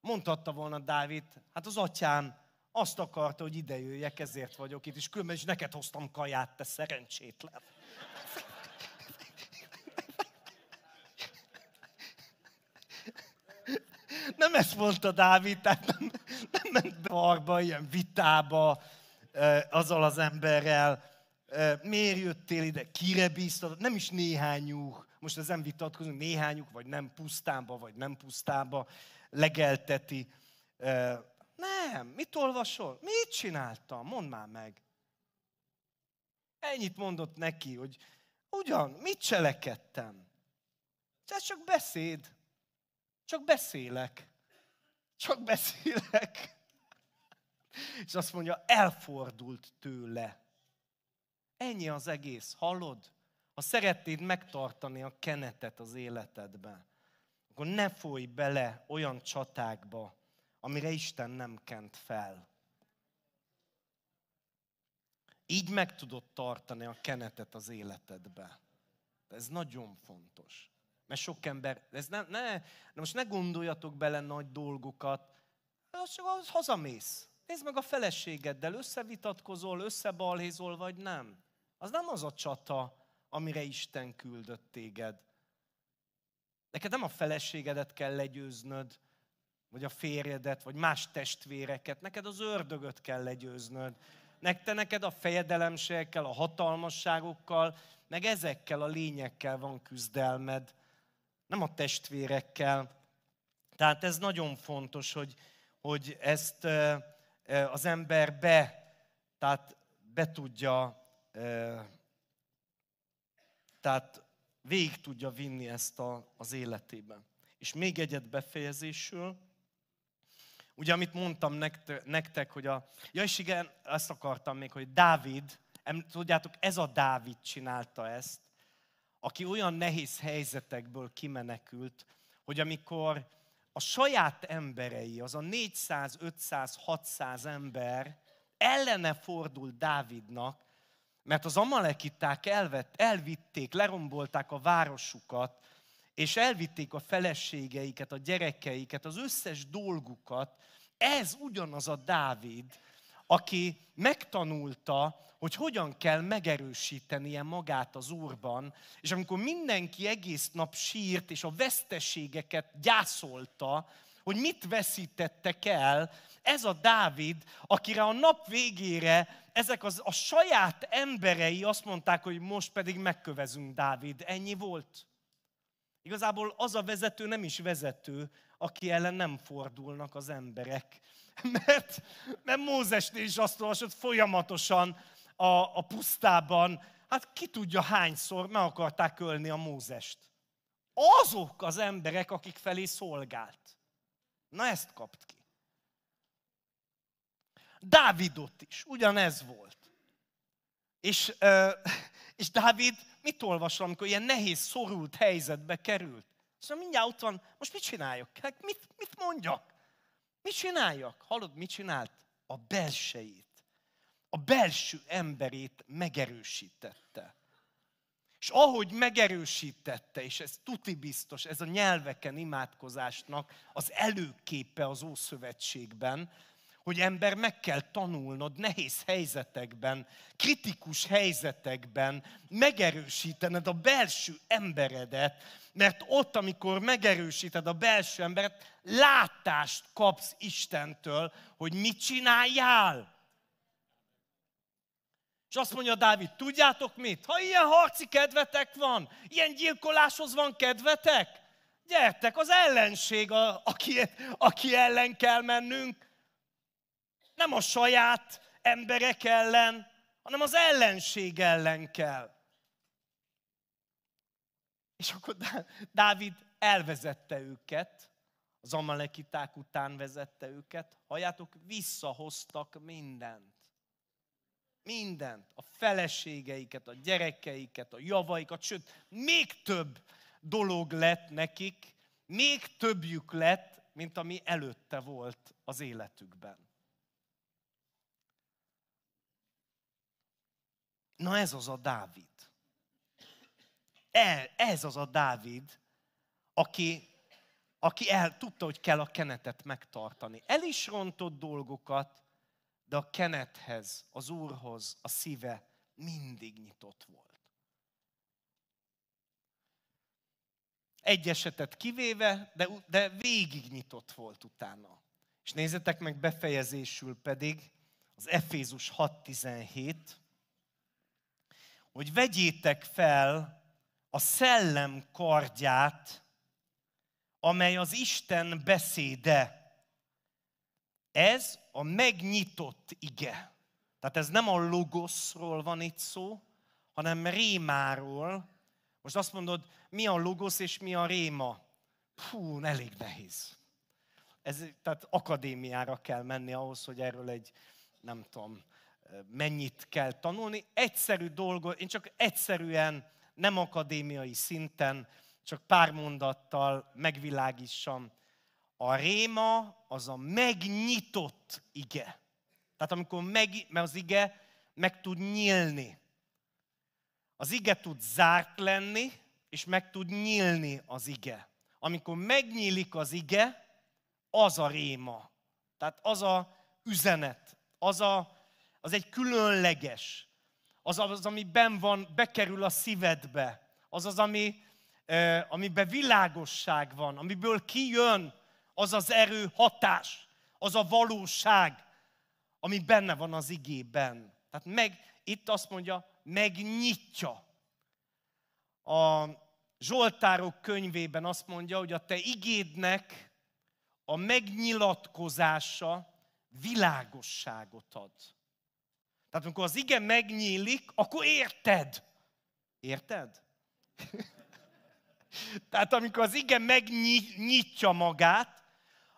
Mondhatta volna Dávid, hát az atyám azt akarta, hogy ide jöjjek, ezért vagyok itt, és különben is neked hoztam kaját, te szerencsétlen. nem ezt mondta Dávid, tehát nem, nem ment be arba, ilyen vitába azzal az emberrel, miért jöttél ide, kire bíztad, nem is néhányuk, most nem vitatkozunk, néhányuk, vagy nem pusztába, vagy nem pusztába legelteti. Nem, mit olvasol? Mit csináltam? Mondd már meg. Ennyit mondott neki, hogy ugyan, mit cselekedtem? Ez csak beszéd, csak beszélek. Csak beszélek. És azt mondja, elfordult tőle. Ennyi az egész, hallod? Ha szeretnéd megtartani a kenetet az életedben, akkor ne folyj bele olyan csatákba, amire Isten nem kent fel. Így meg tudod tartani a kenetet az életedbe. De ez nagyon fontos. Mert sok ember, ez ne, ne, de most ne gondoljatok bele nagy dolgokat, az csak az hazamész. Nézd meg a feleségeddel, összevitatkozol, összebalhézol, vagy nem. Az nem az a csata, amire Isten küldött téged. Neked nem a feleségedet kell legyőznöd, vagy a férjedet, vagy más testvéreket. Neked az ördögöt kell legyőznöd. Nekte neked a fejedelemségekkel, a hatalmasságokkal, meg ezekkel a lényekkel van küzdelmed nem a testvérekkel. Tehát ez nagyon fontos, hogy, hogy ezt az ember be, tehát be tudja, tehát végig tudja vinni ezt a, az életében. És még egyet befejezésül, ugye amit mondtam nektek, hogy a, ja és igen, azt akartam még, hogy Dávid, tudjátok, ez a Dávid csinálta ezt, aki olyan nehéz helyzetekből kimenekült, hogy amikor a saját emberei, az a 400, 500, 600 ember ellene fordul Dávidnak, mert az amalekiták elvett, elvitték, lerombolták a városukat, és elvitték a feleségeiket, a gyerekeiket, az összes dolgukat, ez ugyanaz a Dávid, aki megtanulta, hogy hogyan kell megerősítenie magát az Úrban, és amikor mindenki egész nap sírt, és a veszteségeket gyászolta, hogy mit veszítettek el, ez a Dávid, akire a nap végére ezek az, a saját emberei azt mondták, hogy most pedig megkövezünk Dávid. Ennyi volt. Igazából az a vezető nem is vezető, aki ellen nem fordulnak az emberek, mert, mert Mózesnél is azt olvasott folyamatosan a, a pusztában, hát ki tudja hányszor meg akarták ölni a Mózest. Azok az emberek, akik felé szolgált. Na ezt kapt ki. Dávidot is, ugyanez volt. És, és Dávid mit olvasol, amikor ilyen nehéz, szorult helyzetbe került? Szóval mindjárt ott van, most mit csináljuk? Hát mit, mit mondja? Mit csináljak? Hallod, mit csinált? A belsejét, a belső emberét megerősítette. És ahogy megerősítette, és ez tuti biztos, ez a nyelveken imádkozásnak az előképe az Ószövetségben, hogy ember meg kell tanulnod nehéz helyzetekben, kritikus helyzetekben, megerősítened a belső emberedet, mert ott, amikor megerősíted a belső emberet, lát látást kapsz Istentől, hogy mit csináljál. És azt mondja Dávid, tudjátok mit? Ha ilyen harci kedvetek van, ilyen gyilkoláshoz van kedvetek, gyertek, az ellenség, a, aki, aki ellen kell mennünk. Nem a saját emberek ellen, hanem az ellenség ellen kell. És akkor Dávid elvezette őket az amalekiták után vezette őket, halljátok, visszahoztak mindent. Mindent. A feleségeiket, a gyerekeiket, a javaikat, sőt, még több dolog lett nekik, még többjük lett, mint ami előtte volt az életükben. Na ez az a Dávid. El, ez az a Dávid, aki aki el tudta, hogy kell a kenetet megtartani. El is rontott dolgokat, de a kenethez, az Úrhoz a szíve mindig nyitott volt. Egy esetet kivéve, de, de végig nyitott volt utána. És nézzetek meg befejezésül pedig az Efézus 6.17, hogy vegyétek fel a szellem kardját, amely az Isten beszéde. Ez a megnyitott ige. Tehát ez nem a logoszról van itt szó, hanem rémáról. Most azt mondod, mi a logosz és mi a réma? Hú, elég nehéz. Ez, tehát akadémiára kell menni ahhoz, hogy erről egy, nem tudom, mennyit kell tanulni. Egyszerű dolgo, én csak egyszerűen, nem akadémiai szinten csak pár mondattal megvilágítsam. A réma az a megnyitott ige. Tehát amikor meg, mert az ige meg tud nyílni. Az ige tud zárt lenni, és meg tud nyílni az ige. Amikor megnyílik az ige, az a réma. Tehát az a üzenet, az, a, az egy különleges, az az, ami ben van, bekerül a szívedbe, az az, ami, amiben világosság van, amiből kijön az az erő hatás, az a valóság, ami benne van az igében. Tehát meg, itt azt mondja, megnyitja. A Zsoltárok könyvében azt mondja, hogy a te igédnek a megnyilatkozása világosságot ad. Tehát amikor az ige megnyílik, akkor érted. Érted? Tehát amikor az igen megnyitja magát,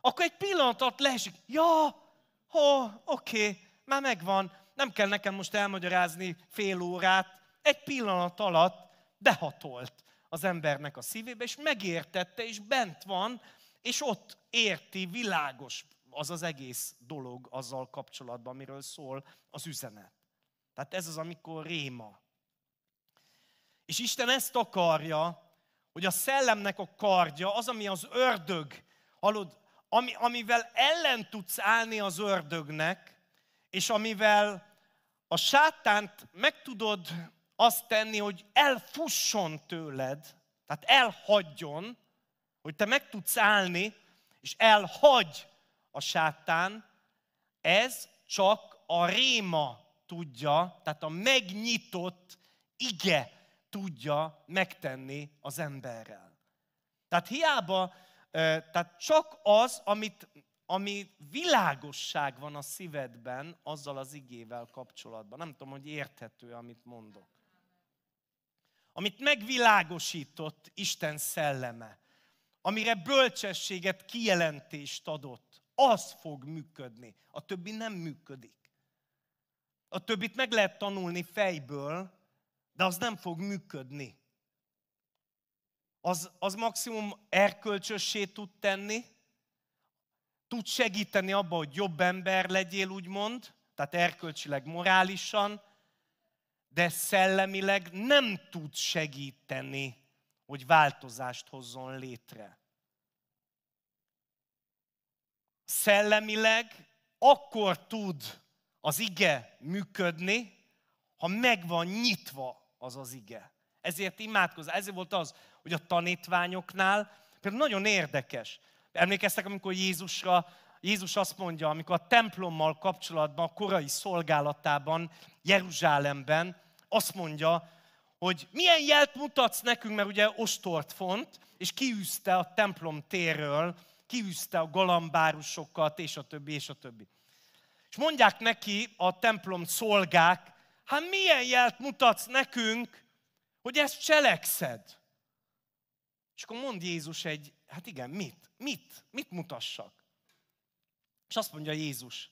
akkor egy pillanatot leesik. Ja, ha, oké, már megvan. Nem kell nekem most elmagyarázni fél órát. Egy pillanat alatt behatolt az embernek a szívébe, és megértette, és bent van, és ott érti, világos az az egész dolog azzal kapcsolatban, amiről szól az üzenet. Tehát ez az, amikor réma. És Isten ezt akarja, hogy a szellemnek a kardja, az, ami az ördög, hallod, ami, amivel ellen tudsz állni az ördögnek, és amivel a sátánt meg tudod azt tenni, hogy elfusson tőled, tehát elhagyjon, hogy te meg tudsz állni, és elhagy a sátán, ez csak a réma tudja, tehát a megnyitott ige tudja megtenni az emberrel. Tehát hiába, tehát csak az, amit, ami világosság van a szívedben, azzal az igével kapcsolatban. Nem tudom, hogy érthető, amit mondok. Amit megvilágosított Isten szelleme, amire bölcsességet, kijelentést adott, az fog működni. A többi nem működik. A többit meg lehet tanulni fejből, de az nem fog működni. Az, az maximum erkölcsössé tud tenni, tud segíteni abba, hogy jobb ember legyél, úgymond, tehát erkölcsileg, morálisan, de szellemileg nem tud segíteni, hogy változást hozzon létre. Szellemileg akkor tud az ige működni, ha megvan nyitva az az ige. Ezért imádkozzál. Ezért volt az, hogy a tanítványoknál, például nagyon érdekes. Emlékeztek, amikor Jézusra, Jézus azt mondja, amikor a templommal kapcsolatban, a korai szolgálatában, Jeruzsálemben azt mondja, hogy milyen jelt mutatsz nekünk, mert ugye ostort font, és kiűzte a templom térről, kiűzte a galambárusokat, és a többi, és a többi. És mondják neki a templom szolgák, hát milyen jelt mutatsz nekünk, hogy ezt cselekszed? És akkor mond Jézus egy, hát igen, mit? Mit? Mit mutassak? És azt mondja Jézus,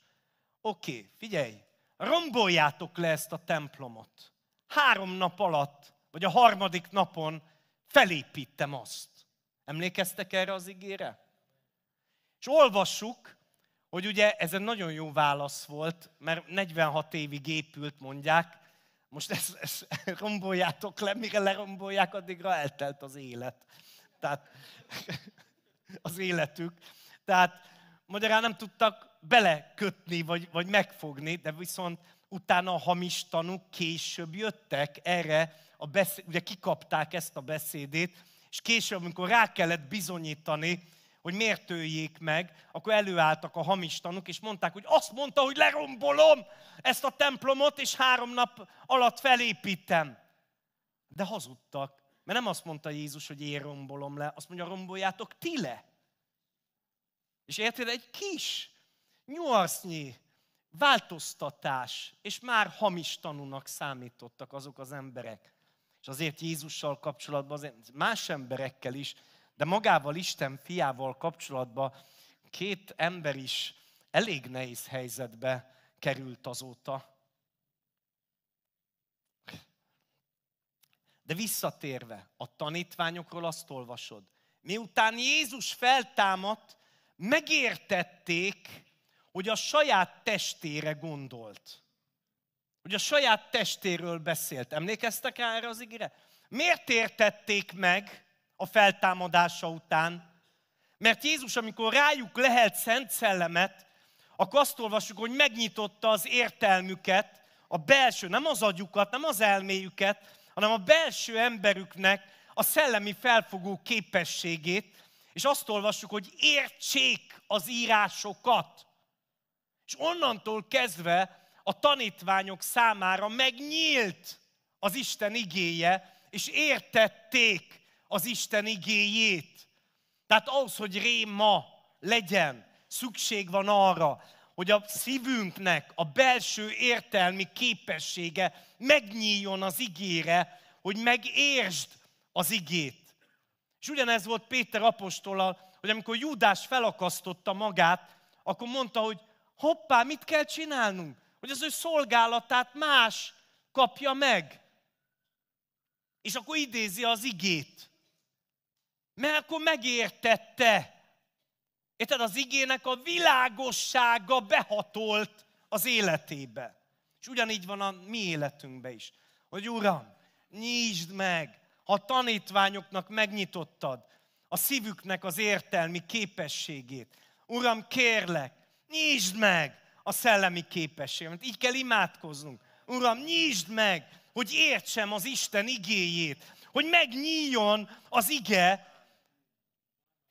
oké, okay, figyelj, romboljátok le ezt a templomot. Három nap alatt, vagy a harmadik napon felépítem azt. Emlékeztek erre az ígére? És olvassuk hogy ugye ez egy nagyon jó válasz volt, mert 46 évig épült, mondják, most ezt, ezt romboljátok le, mire lerombolják, addigra eltelt az élet. Tehát az életük. Tehát magyarán nem tudtak belekötni, vagy, vagy megfogni, de viszont utána a hamis tanúk később jöttek erre, a beszéd, ugye kikapták ezt a beszédét, és később, amikor rá kellett bizonyítani, hogy miért töljék meg, akkor előálltak a hamis tanuk, és mondták, hogy azt mondta, hogy lerombolom ezt a templomot, és három nap alatt felépítem. De hazudtak, mert nem azt mondta Jézus, hogy én rombolom le, azt mondja, romboljátok ti le. És érted, egy kis nyuarsznyi változtatás, és már hamis tanúnak számítottak azok az emberek. És azért Jézussal kapcsolatban, azért más emberekkel is de magával, Isten fiával kapcsolatban két ember is elég nehéz helyzetbe került azóta. De visszatérve, a tanítványokról azt olvasod. Miután Jézus feltámadt, megértették, hogy a saját testére gondolt. Hogy a saját testéről beszélt. Emlékeztek erre az igére? Miért értették meg? a feltámadása után, mert Jézus, amikor rájuk lehelt szent szellemet, akkor azt olvassuk, hogy megnyitotta az értelmüket, a belső, nem az agyukat, nem az elméjüket, hanem a belső emberüknek a szellemi felfogó képességét, és azt olvassuk, hogy értsék az írásokat. És onnantól kezdve a tanítványok számára megnyílt az Isten igéje, és értették az Isten igéjét. Tehát ahhoz, hogy réma legyen, szükség van arra, hogy a szívünknek a belső értelmi képessége megnyíljon az igére, hogy megértsd az igét. És ugyanez volt Péter apostolal, hogy amikor Júdás felakasztotta magát, akkor mondta, hogy hoppá, mit kell csinálnunk? Hogy az ő szolgálatát más kapja meg. És akkor idézi az igét mert akkor megértette. Érted, az igének a világossága behatolt az életébe. És ugyanígy van a mi életünkbe is. Hogy Uram, nyisd meg, ha a tanítványoknak megnyitottad a szívüknek az értelmi képességét. Uram, kérlek, nyisd meg a szellemi mert Így kell imádkoznunk. Uram, nyisd meg, hogy értsem az Isten igéjét, hogy megnyíljon az ige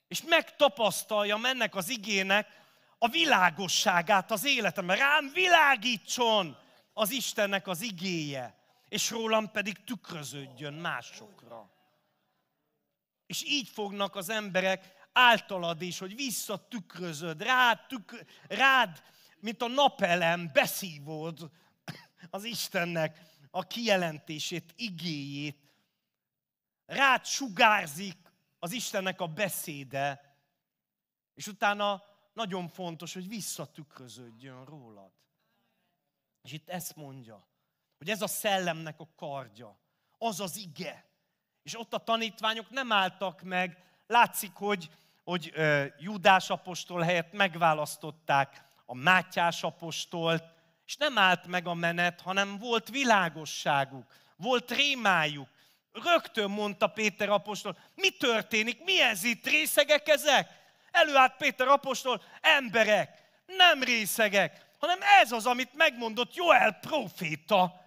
és megtapasztaljam ennek az igének a világosságát az életemben. Rám világítson az Istennek az igéje, és rólam pedig tükröződjön másokra. És így fognak az emberek általad is, hogy visszatükrözöd, rád, tükr, rád mint a napelem beszívod az Istennek a kijelentését, igéjét. Rád sugárzik az Istennek a beszéde, és utána nagyon fontos, hogy visszatükröződjön rólad. És itt ezt mondja, hogy ez a szellemnek a kardja, az az ige. És ott a tanítványok nem álltak meg, látszik, hogy, hogy ö, Judás apostol helyett megválasztották a Mátyás apostolt, és nem állt meg a menet, hanem volt világosságuk, volt rémájuk, Rögtön mondta Péter apostol, mi történik, mi ez itt, részegek ezek? Előállt Péter apostol, emberek, nem részegek, hanem ez az, amit megmondott Joel proféta.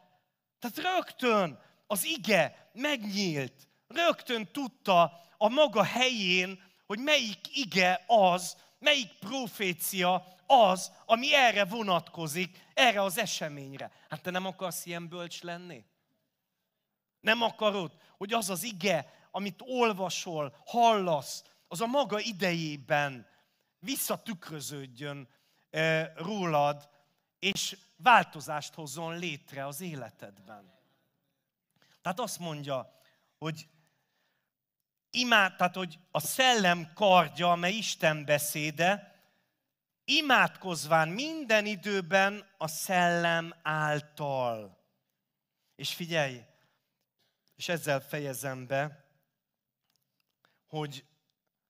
Tehát rögtön az ige megnyílt, rögtön tudta a maga helyén, hogy melyik ige az, melyik profécia az, ami erre vonatkozik, erre az eseményre. Hát te nem akarsz ilyen bölcs lenni? Nem akarod, hogy az az ige, amit olvasol, hallasz, az a maga idejében visszatükröződjön e, rólad, és változást hozzon létre az életedben. Tehát azt mondja, hogy imád, tehát hogy a szellem kardja, amely Isten beszéde, imádkozván minden időben a szellem által. És figyelj, és ezzel fejezem be, hogy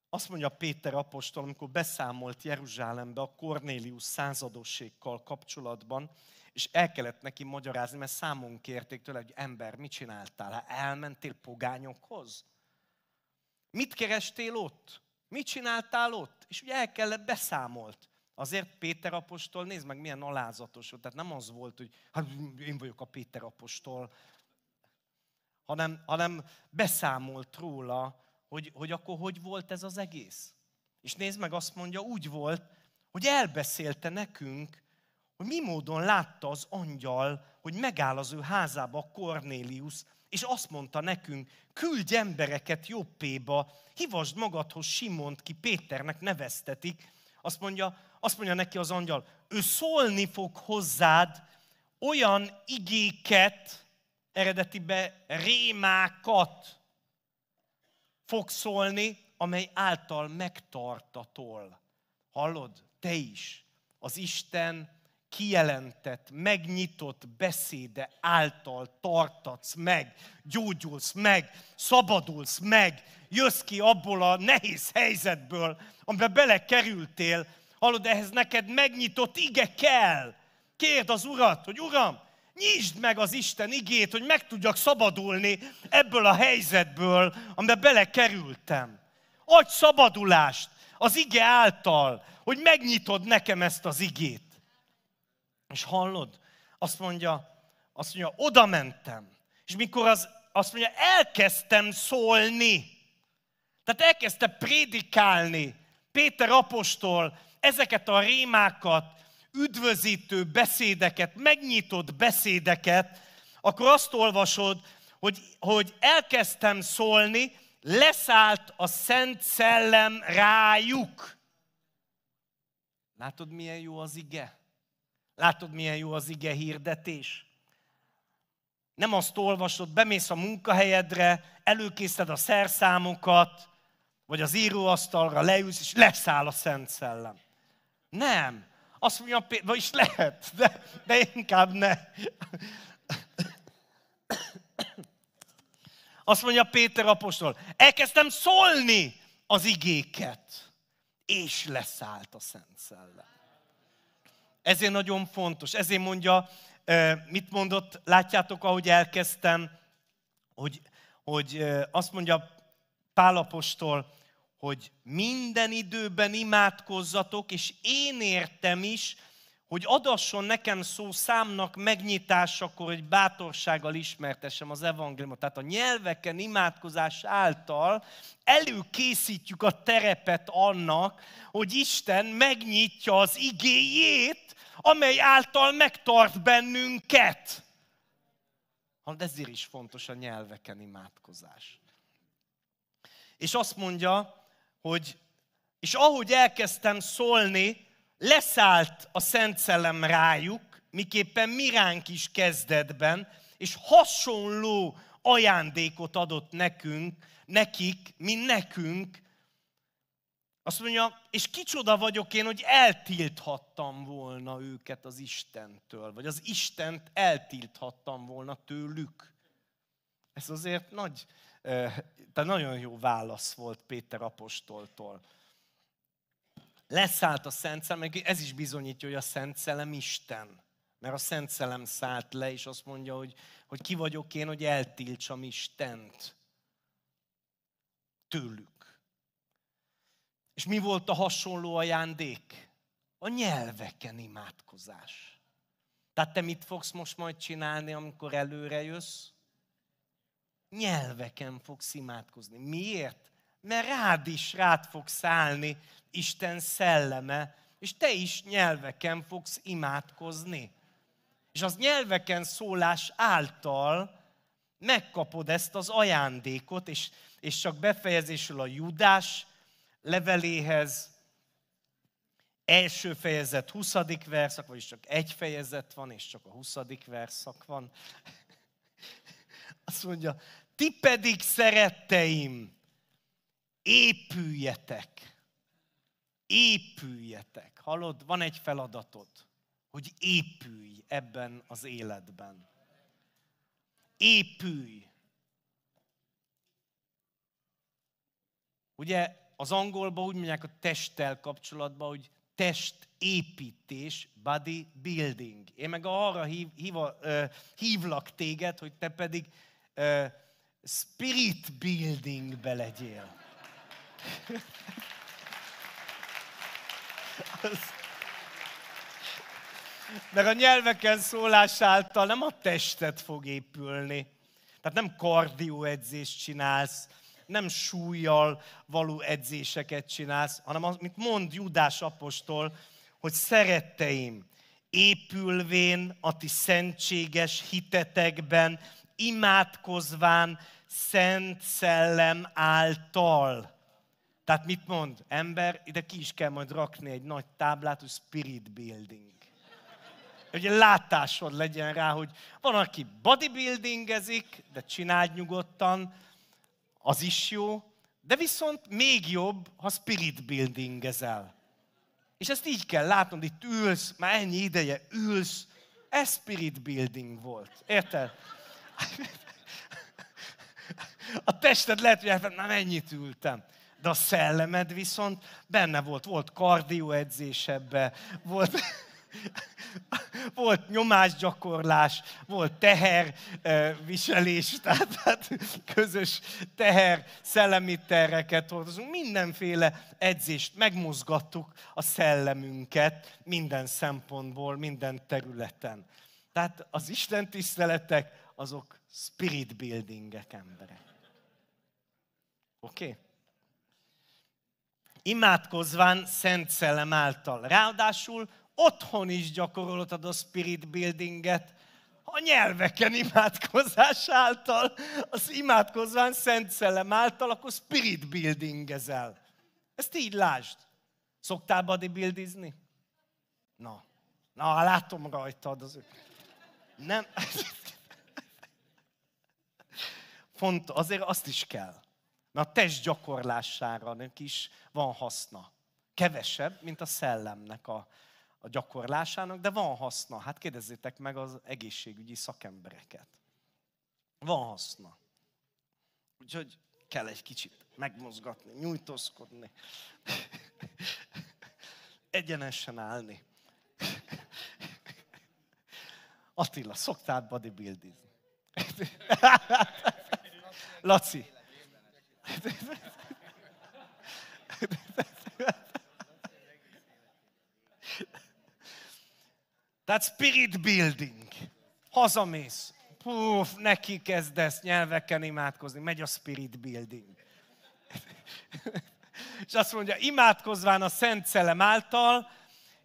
azt mondja Péter apostol, amikor beszámolt Jeruzsálembe a Cornélius századossékkal kapcsolatban, és el kellett neki magyarázni, mert számon kérték tőle, hogy ember, mit csináltál? Hát elmentél pogányokhoz? Mit kerestél ott? Mit csináltál ott? És ugye el kellett beszámolt. Azért Péter apostol, nézd meg milyen alázatos volt. Tehát nem az volt, hogy hát én vagyok a Péter apostol, hanem, hanem beszámolt róla, hogy, hogy akkor hogy volt ez az egész. És nézd meg, azt mondja, úgy volt, hogy elbeszélte nekünk, hogy mi módon látta az angyal, hogy megáll az ő házába a Cornélius, és azt mondta nekünk, küldj embereket Jobbéba, hivasd magadhoz Simont ki, Péternek neveztetik. Azt mondja, azt mondja neki az angyal, ő szólni fog hozzád olyan igéket, eredetibe rémákat fog szólni, amely által megtartatol. Hallod? Te is. Az Isten kijelentett, megnyitott beszéde által tartatsz meg, gyógyulsz meg, szabadulsz meg, jössz ki abból a nehéz helyzetből, amiben belekerültél, hallod, ehhez neked megnyitott ige kell. Kérd az Urat, hogy Uram, Nyisd meg az Isten igét, hogy meg tudjak szabadulni ebből a helyzetből, amiben belekerültem. Adj szabadulást az ige által, hogy megnyitod nekem ezt az igét. És hallod? Azt mondja, azt mondja, oda mentem. És mikor az, azt mondja, elkezdtem szólni. Tehát elkezdte prédikálni Péter apostol ezeket a rémákat, üdvözítő beszédeket, megnyitott beszédeket, akkor azt olvasod, hogy, hogy elkezdtem szólni, leszállt a Szent Szellem rájuk. Látod, milyen jó az ige? Látod, milyen jó az ige hirdetés? Nem azt olvasod, bemész a munkahelyedre, előkészíted a szerszámokat, vagy az íróasztalra leülsz, és leszáll a Szent Szellem. Nem. Azt mondja, vagy is lehet, de, de inkább ne. Azt mondja Péter apostol, elkezdtem szólni az igéket, és leszállt a Szent Szellem. Ezért nagyon fontos, ezért mondja, mit mondott, látjátok, ahogy elkezdtem, hogy, hogy azt mondja Pál apostol hogy minden időben imádkozzatok, és én értem is, hogy adasson nekem szó számnak megnyitásakor, hogy bátorsággal ismertessem az evangéliumot. Tehát a nyelveken imádkozás által előkészítjük a terepet annak, hogy Isten megnyitja az igéjét, amely által megtart bennünket. Hát ezért is fontos a nyelveken imádkozás. És azt mondja, hogy, és ahogy elkezdtem szólni, leszállt a Szent Szellem rájuk, miképpen ránk is kezdetben, és hasonló ajándékot adott nekünk, nekik, mint nekünk. Azt mondja, és kicsoda vagyok én, hogy eltilthattam volna őket az Istentől, vagy az Istent eltilthattam volna tőlük. Ez azért nagy tehát nagyon jó válasz volt Péter apostoltól. Leszállt a Szent Szellem, ez is bizonyítja, hogy a Szent Szellem Isten. Mert a Szent Szellem szállt le, és azt mondja, hogy, hogy ki vagyok én, hogy eltiltsam Istent tőlük. És mi volt a hasonló ajándék? A nyelveken imádkozás. Tehát te mit fogsz most majd csinálni, amikor előre jössz? nyelveken fogsz imádkozni. Miért? Mert rád is rád fog szállni Isten szelleme, és te is nyelveken fogsz imádkozni. És az nyelveken szólás által megkapod ezt az ajándékot, és, és csak befejezésül a Judás leveléhez, első fejezet, huszadik verszak, vagyis csak egy fejezet van, és csak a huszadik verszak van. Azt mondja, ti pedig, szeretteim, épüljetek. Épüljetek. Hallod, van egy feladatod, hogy épülj ebben az életben. Épülj. Ugye az angolban úgy mondják a testtel kapcsolatban, hogy testépítés, body building. Én meg arra hív, hív, hívlak téged, hogy te pedig spirit buildingbe legyél. Az, meg a nyelveken szólás által nem a testet fog épülni. Tehát nem kardioedzést csinálsz, nem súlyjal való edzéseket csinálsz, hanem az, mint mond Judás apostol, hogy szeretteim, épülvén a ti szentséges hitetekben, imádkozván Szent Szellem által. Tehát mit mond? Ember, ide ki is kell majd rakni egy nagy táblát, hogy spirit building. Hogy látásod legyen rá, hogy van, aki bodybuildingezik, de csináld nyugodtan, az is jó, de viszont még jobb, ha spirit buildingezel. És ezt így kell látnod, itt ülsz, már ennyi ideje ülsz, ez spirit building volt. Érted? A tested lehet, hogy nem ennyit ültem. De a szellemed viszont benne volt. Volt kardioedzés ebbe, volt, volt nyomásgyakorlás, volt teherviselés, tehát, tehát közös teher, szellemi terreket hordozunk, mindenféle edzést, megmozgattuk a szellemünket minden szempontból, minden területen. Tehát az Isten tiszteletek azok spirit buildingek emberek. Oké? Okay? Imádkozván Szent Szellem által. Ráadásul otthon is gyakorolod a spirit buildinget, a nyelveken imádkozás által, az imádkozván Szent Szellem által, akkor spirit buildingezel. Ezt így lásd. Szoktál bodybuildizni? Na, na, látom rajtad az Nem, pont azért azt is kell. Mert a test gyakorlására neki is van haszna. Kevesebb, mint a szellemnek a, a gyakorlásának, de van haszna. Hát kérdezzétek meg az egészségügyi szakembereket. Van haszna. Úgyhogy kell egy kicsit megmozgatni, nyújtózkodni, egyenesen állni. Attila, szoktál bodybuildizni? Laci. Tehát spirit building. Hazamész. Puf, neki kezdesz nyelveken imádkozni. Megy a spirit building. és azt mondja, imádkozván a Szent Szellem által,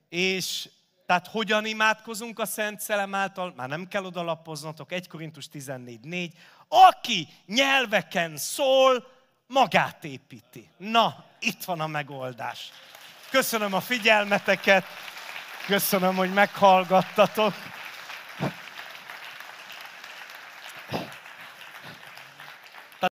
és tehát hogyan imádkozunk a Szent Szellem által? Már nem kell odalapoznatok. 1 Korintus 14.4. Aki nyelveken szól, magát építi. Na, itt van a megoldás. Köszönöm a figyelmeteket, köszönöm, hogy meghallgattatok.